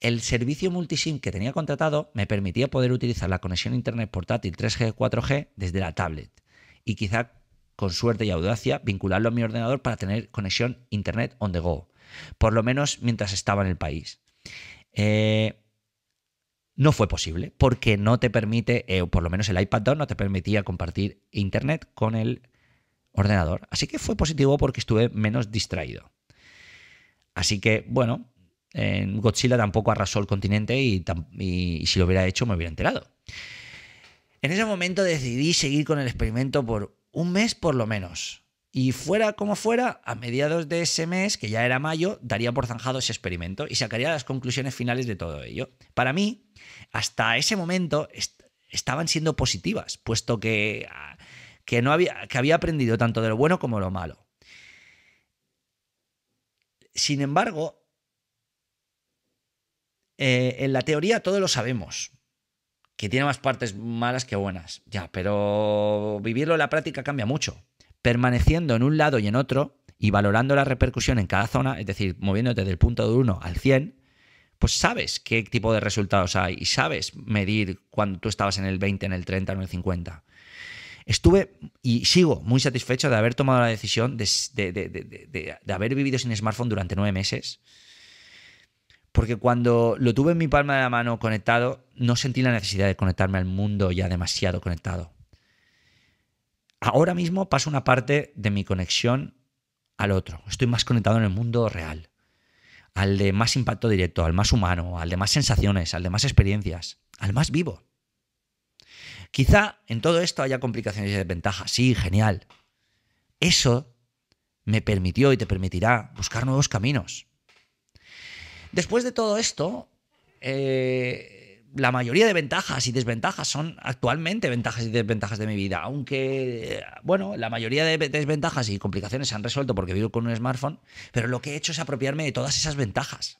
El servicio multisim que tenía contratado me permitía poder utilizar la conexión a Internet portátil 3G, 4G desde la tablet y quizá con suerte y audacia, vincularlo a mi ordenador para tener conexión Internet on the go, por lo menos mientras estaba en el país. Eh, no fue posible porque no te permite, eh, o por lo menos el iPad 2 no te permitía compartir Internet con el ordenador. Así que fue positivo porque estuve menos distraído. Así que, bueno, en Godzilla tampoco arrasó el continente y si lo hubiera hecho me hubiera enterado. En ese momento decidí seguir con el experimento por un mes por lo menos. Y fuera como fuera, a mediados de ese mes, que ya era mayo, daría por zanjado ese experimento y sacaría las conclusiones finales de todo ello. Para mí, hasta ese momento estaban siendo positivas, puesto que, ah, que, no había, que había aprendido tanto de lo bueno como de lo malo. Sin embargo, eh, en la teoría todo lo sabemos, que tiene más partes malas que buenas. Ya, pero vivirlo en la práctica cambia mucho. Permaneciendo en un lado y en otro y valorando la repercusión en cada zona, es decir, moviéndote del punto de 1 al 100, pues sabes qué tipo de resultados hay y sabes medir cuando tú estabas en el 20, en el 30, en el 50. Estuve y sigo muy satisfecho de haber tomado la decisión de, de, de haber vivido sin smartphone durante nueve meses porque cuando lo tuve en mi palma de la mano conectado, no sentí la necesidad de conectarme al mundo ya demasiado conectado. Ahora mismo paso una parte de mi conexión al otro. Estoy más conectado en el mundo real, al de más impacto directo, al más humano, al de más sensaciones, al de más experiencias, al más vivo. Quizá en todo esto haya complicaciones y desventajas. Sí, genial. Eso me permitió y te permitirá buscar nuevos caminos. Después de todo esto, eh, la mayoría de ventajas y desventajas son actualmente ventajas y desventajas de mi vida. Aunque, bueno, la mayoría de desventajas y complicaciones se han resuelto porque vivo con un smartphone, pero lo que he hecho es apropiarme de todas esas ventajas.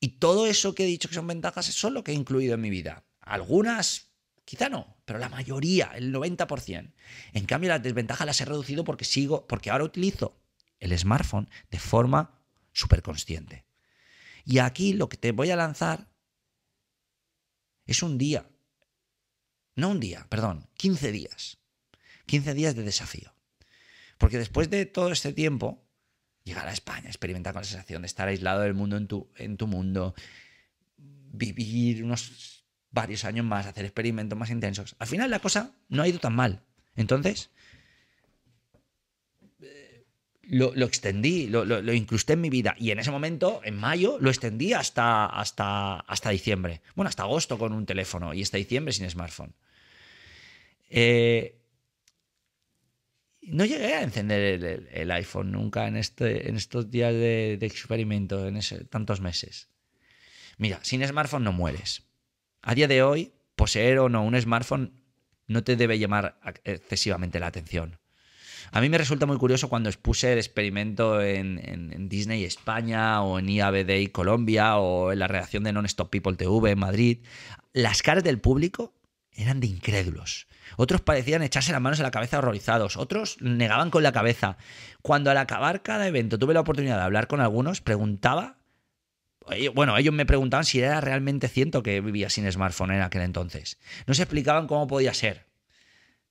Y todo eso que he dicho que son ventajas es solo que he incluido en mi vida. Algunas, quizá no, pero la mayoría, el 90%. En cambio, las desventajas las he reducido porque sigo, porque ahora utilizo el smartphone de forma consciente. Y aquí lo que te voy a lanzar es un día, no un día, perdón, 15 días. 15 días de desafío. Porque después de todo este tiempo, llegar a España, experimentar con la sensación de estar aislado del mundo en tu, en tu mundo, vivir unos varios años más, hacer experimentos más intensos. Al final la cosa no ha ido tan mal. Entonces, lo, extendí, lo, incrusté en mi vida. Y en ese momento, en mayo, lo extendí hasta, hasta, hasta diciembre. Bueno, hasta agosto con un teléfono y hasta diciembre sin smartphone. Eh, no llegué a encender el, iPhone nunca en, este, en estos días de, experimento, en tantos meses. Mira, sin smartphone no mueres. A día de hoy, poseer o no un smartphone no te debe llamar excesivamente la atención. A mí me resulta muy curioso cuando expuse el experimento en, Disney España o en IABD Colombia o en la redacción de Non Stop People TV en Madrid. Las caras del público eran de incrédulos. Otros parecían echarse las manos a la cabeza horrorizados, otros negaban con la cabeza. Cuando al acabar cada evento tuve la oportunidad de hablar con algunos, preguntaba bueno, ellos me preguntaban si era realmente cierto que vivía sin smartphone en aquel entonces. No se explicaban cómo podía ser.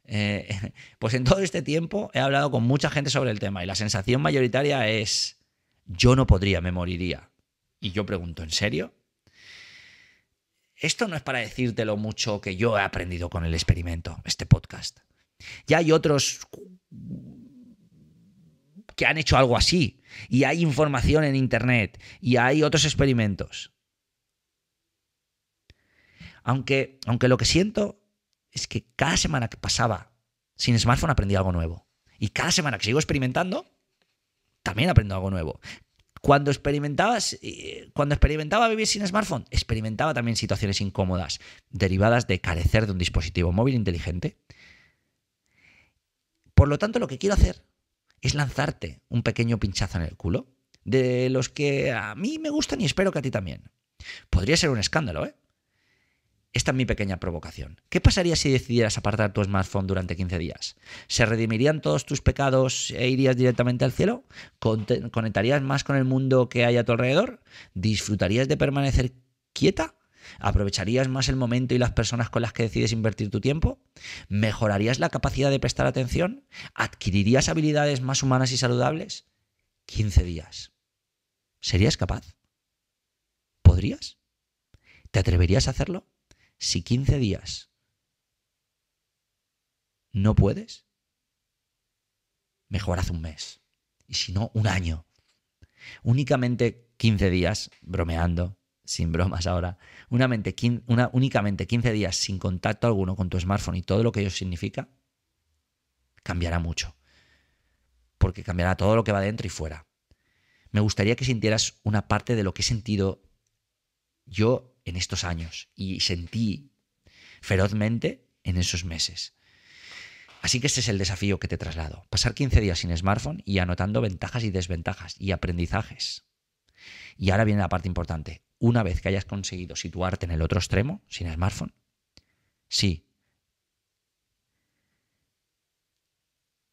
Eh, <laughs> pues en todo este tiempo he hablado con mucha gente sobre el tema y la sensación mayoritaria es, yo no podría, me moriría. Y yo pregunto, ¿en serio? Esto no es para decirte lo mucho que yo he aprendido con el experimento, este podcast. Ya hay otros que han hecho algo así. Y hay información en Internet. Y hay otros experimentos. Aunque, aunque lo que siento es que cada semana que pasaba sin smartphone aprendí algo nuevo. Y cada semana que sigo experimentando, también aprendo algo nuevo. Cuando, experimentabas, eh, cuando experimentaba vivir sin smartphone, experimentaba también situaciones incómodas derivadas de carecer de un dispositivo móvil inteligente. Por lo tanto, lo que quiero hacer es lanzarte un pequeño pinchazo en el culo de los que a mí me gustan y espero que a ti también. Podría ser un escándalo, ¿eh? Esta es mi pequeña provocación. ¿Qué pasaría si decidieras apartar tu smartphone durante 15 días? ¿Se redimirían todos tus pecados e irías directamente al cielo? ¿Conectarías más con el mundo que hay a tu alrededor? ¿Disfrutarías de permanecer quieta? ¿Aprovecharías más el momento y las personas con las que decides invertir tu tiempo? ¿Mejorarías la capacidad de prestar atención? ¿Adquirirías habilidades más humanas y saludables? 15 días. ¿Serías capaz? ¿Podrías? ¿Te atreverías a hacerlo? si 15 días no puedes, mejor haz un mes. Y si no, un año. Únicamente 15 días, bromeando, sin bromas ahora, únicamente 15 días sin contacto alguno con tu smartphone y todo lo que ello significa, cambiará mucho. Porque cambiará todo lo que va dentro y fuera. Me gustaría que sintieras una parte de lo que he sentido yo en estos años y sentí ferozmente en esos meses. Así que ese es el desafío que te traslado. Pasar 15 días sin smartphone y anotando ventajas y desventajas y aprendizajes. Y ahora viene la parte importante. Una vez que hayas conseguido situarte en el otro extremo, sin smartphone, sí.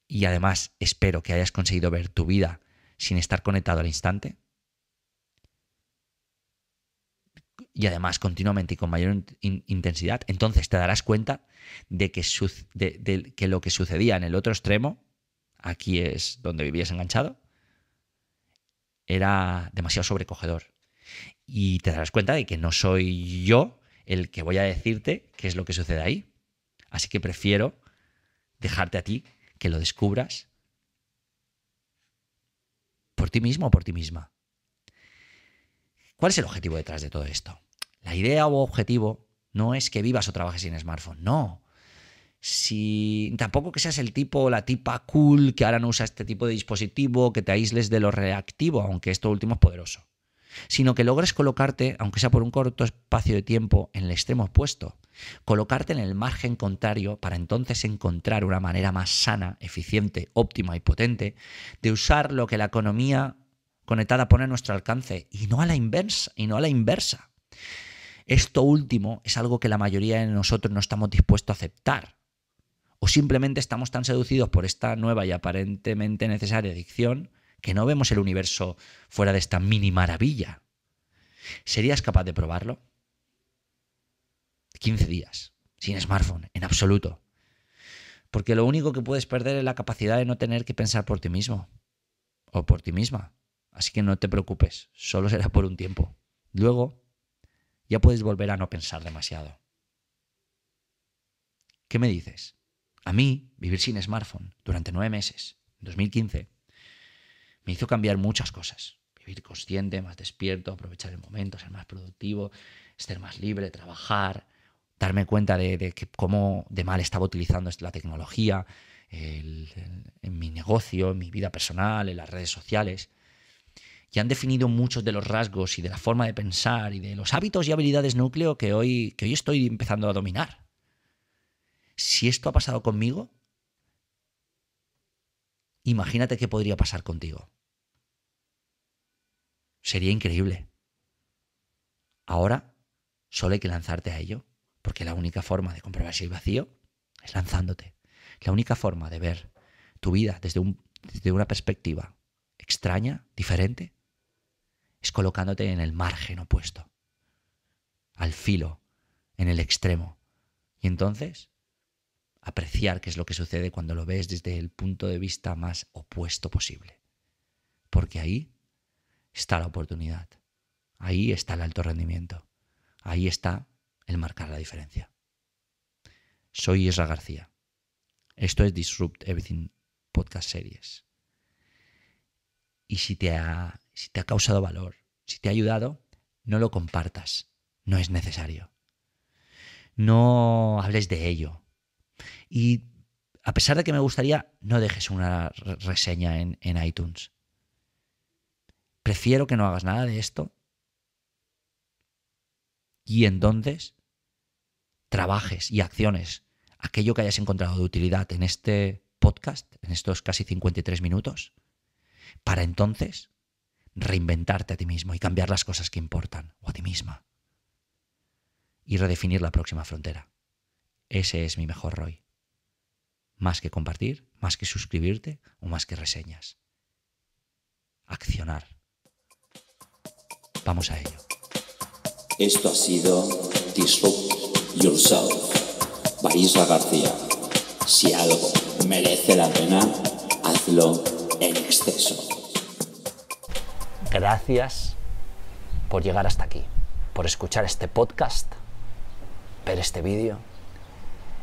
Y además espero que hayas conseguido ver tu vida sin estar conectado al instante, y además continuamente y con mayor intensidad, entonces te darás cuenta de que, de que lo que sucedía en el otro extremo, aquí es donde vivías enganchado, era demasiado sobrecogedor. Y te darás cuenta de que no soy yo el que voy a decirte qué es lo que sucede ahí. Así que prefiero dejarte a ti que lo descubras por ti mismo o por ti misma. ¿Cuál es el objetivo detrás de todo esto? La idea o objetivo no es que vivas o trabajes sin smartphone, no. Si, tampoco que seas el tipo o la tipa cool que ahora no usa este tipo de dispositivo, que te aísles de lo reactivo, aunque esto último es poderoso, sino que logres colocarte, aunque sea por un corto espacio de tiempo, en el extremo opuesto, colocarte en el margen contrario para entonces encontrar una manera más sana, eficiente, óptima y potente de usar lo que la economía conectada pone a nuestro alcance y no a la inversa, y no a la inversa. Esto último es algo que la mayoría de nosotros no estamos dispuestos a aceptar. O simplemente estamos tan seducidos por esta nueva y aparentemente necesaria adicción que no vemos el universo fuera de esta mini maravilla. ¿Serías capaz de probarlo? 15 días, sin smartphone, en absoluto. Porque lo único que puedes perder es la capacidad de no tener que pensar por ti mismo o por ti misma. Así que no te preocupes, solo será por un tiempo. Luego ya puedes volver a no pensar demasiado. ¿Qué me dices? A mí, vivir sin smartphone durante nueve meses, en 2015, me hizo cambiar muchas cosas. Vivir consciente, más despierto, aprovechar el momento, ser más productivo, ser más libre, trabajar, darme cuenta de, cómo de mal estaba utilizando la tecnología, en mi negocio, en mi vida personal, en las redes sociales que han definido muchos de los rasgos y de la forma de pensar y de los hábitos y habilidades núcleo que hoy, que hoy estoy empezando a dominar. Si esto ha pasado conmigo, imagínate qué podría pasar contigo. Sería increíble. Ahora solo hay que lanzarte a ello, porque la única forma de comprobar si hay vacío es lanzándote. La única forma de ver tu vida desde, desde una perspectiva extraña, diferente, es colocándote en el margen opuesto, al filo, en el extremo. Y entonces, apreciar qué es lo que sucede cuando lo ves desde el punto de vista más opuesto posible. Porque ahí está la oportunidad, ahí está el alto rendimiento, ahí está el marcar la diferencia. Soy Isra García. Esto es Disrupt Everything Podcast Series. Y si te ha si te ha causado valor, si te ha ayudado, no lo compartas. No es necesario. No hables de ello. Y a pesar de que me gustaría, no dejes una reseña en, iTunes. Prefiero que no hagas nada de esto. Y entonces trabajes y acciones aquello que hayas encontrado de utilidad en este podcast, en estos casi 53 minutos, para entonces reinventarte a ti mismo y cambiar las cosas que importan o a ti misma. Y redefinir la próxima frontera. Ese es mi mejor ROI. Más que compartir, más que suscribirte o más que reseñas. Accionar. Vamos a ello. Esto ha sido Disrupt Yourself by García. Si algo merece la pena, hazlo en exceso. Gracias por llegar hasta aquí, por escuchar este podcast, ver este vídeo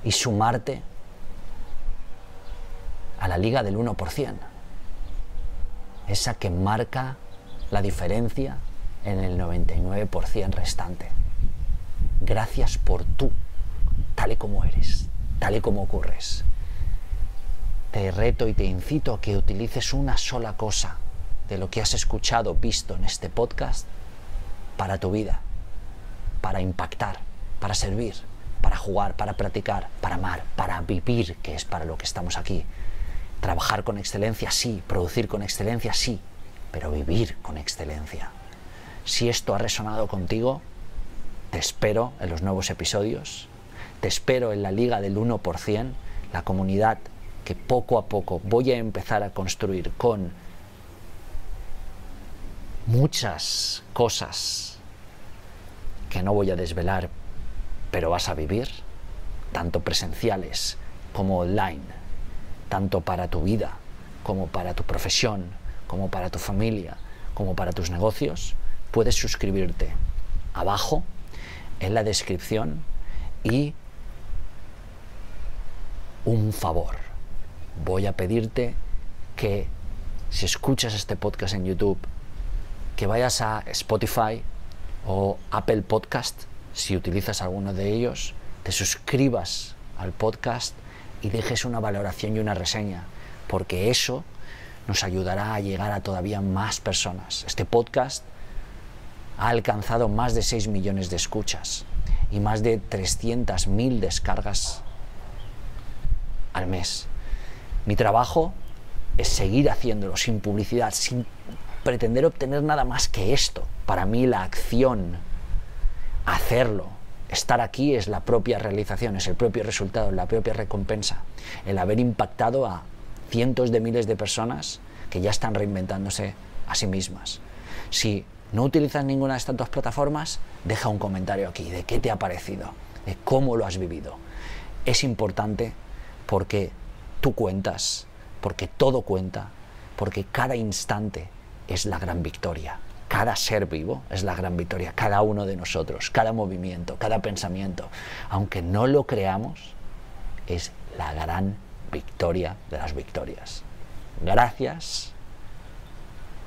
y sumarte a la liga del 1%, esa que marca la diferencia en el 99% restante. Gracias por tú, tal y como eres, tal y como ocurres. Te reto y te incito a que utilices una sola cosa de lo que has escuchado, visto en este podcast para tu vida, para impactar, para servir, para jugar, para practicar, para amar, para vivir, que es para lo que estamos aquí. Trabajar con excelencia, sí, producir con excelencia, sí, pero vivir con excelencia. Si esto ha resonado contigo, te espero en los nuevos episodios, te espero en la Liga del 1%, la comunidad que poco a poco voy a empezar a construir con muchas cosas que no voy a desvelar, pero vas a vivir, tanto presenciales como online, tanto para tu vida, como para tu profesión, como para tu familia, como para tus negocios, puedes suscribirte abajo en la descripción y un favor. Voy a pedirte que si escuchas este podcast en YouTube, que vayas a Spotify o Apple Podcast, si utilizas alguno de ellos, te suscribas al podcast y dejes una valoración y una reseña, porque eso nos ayudará a llegar a todavía más personas. Este podcast ha alcanzado más de 6 millones de escuchas y más de 300.000 descargas al mes. Mi trabajo es seguir haciéndolo sin publicidad, sin pretender obtener nada más que esto. Para mí la acción, hacerlo, estar aquí es la propia realización, es el propio resultado, la propia recompensa. El haber impactado a cientos de miles de personas que ya están reinventándose a sí mismas. Si no utilizas ninguna de estas dos plataformas, deja un comentario aquí de qué te ha parecido, de cómo lo has vivido. Es importante porque tú cuentas, porque todo cuenta, porque cada instante es la gran victoria. Cada ser vivo es la gran victoria, cada uno de nosotros, cada movimiento, cada pensamiento. Aunque no lo creamos, es la gran victoria de las victorias. Gracias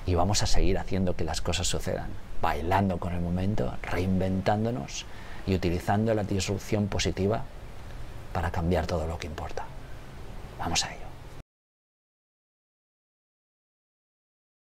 y vamos a seguir haciendo que las cosas sucedan, bailando con el momento, reinventándonos y utilizando la disrupción positiva para cambiar todo lo que importa. Vamos a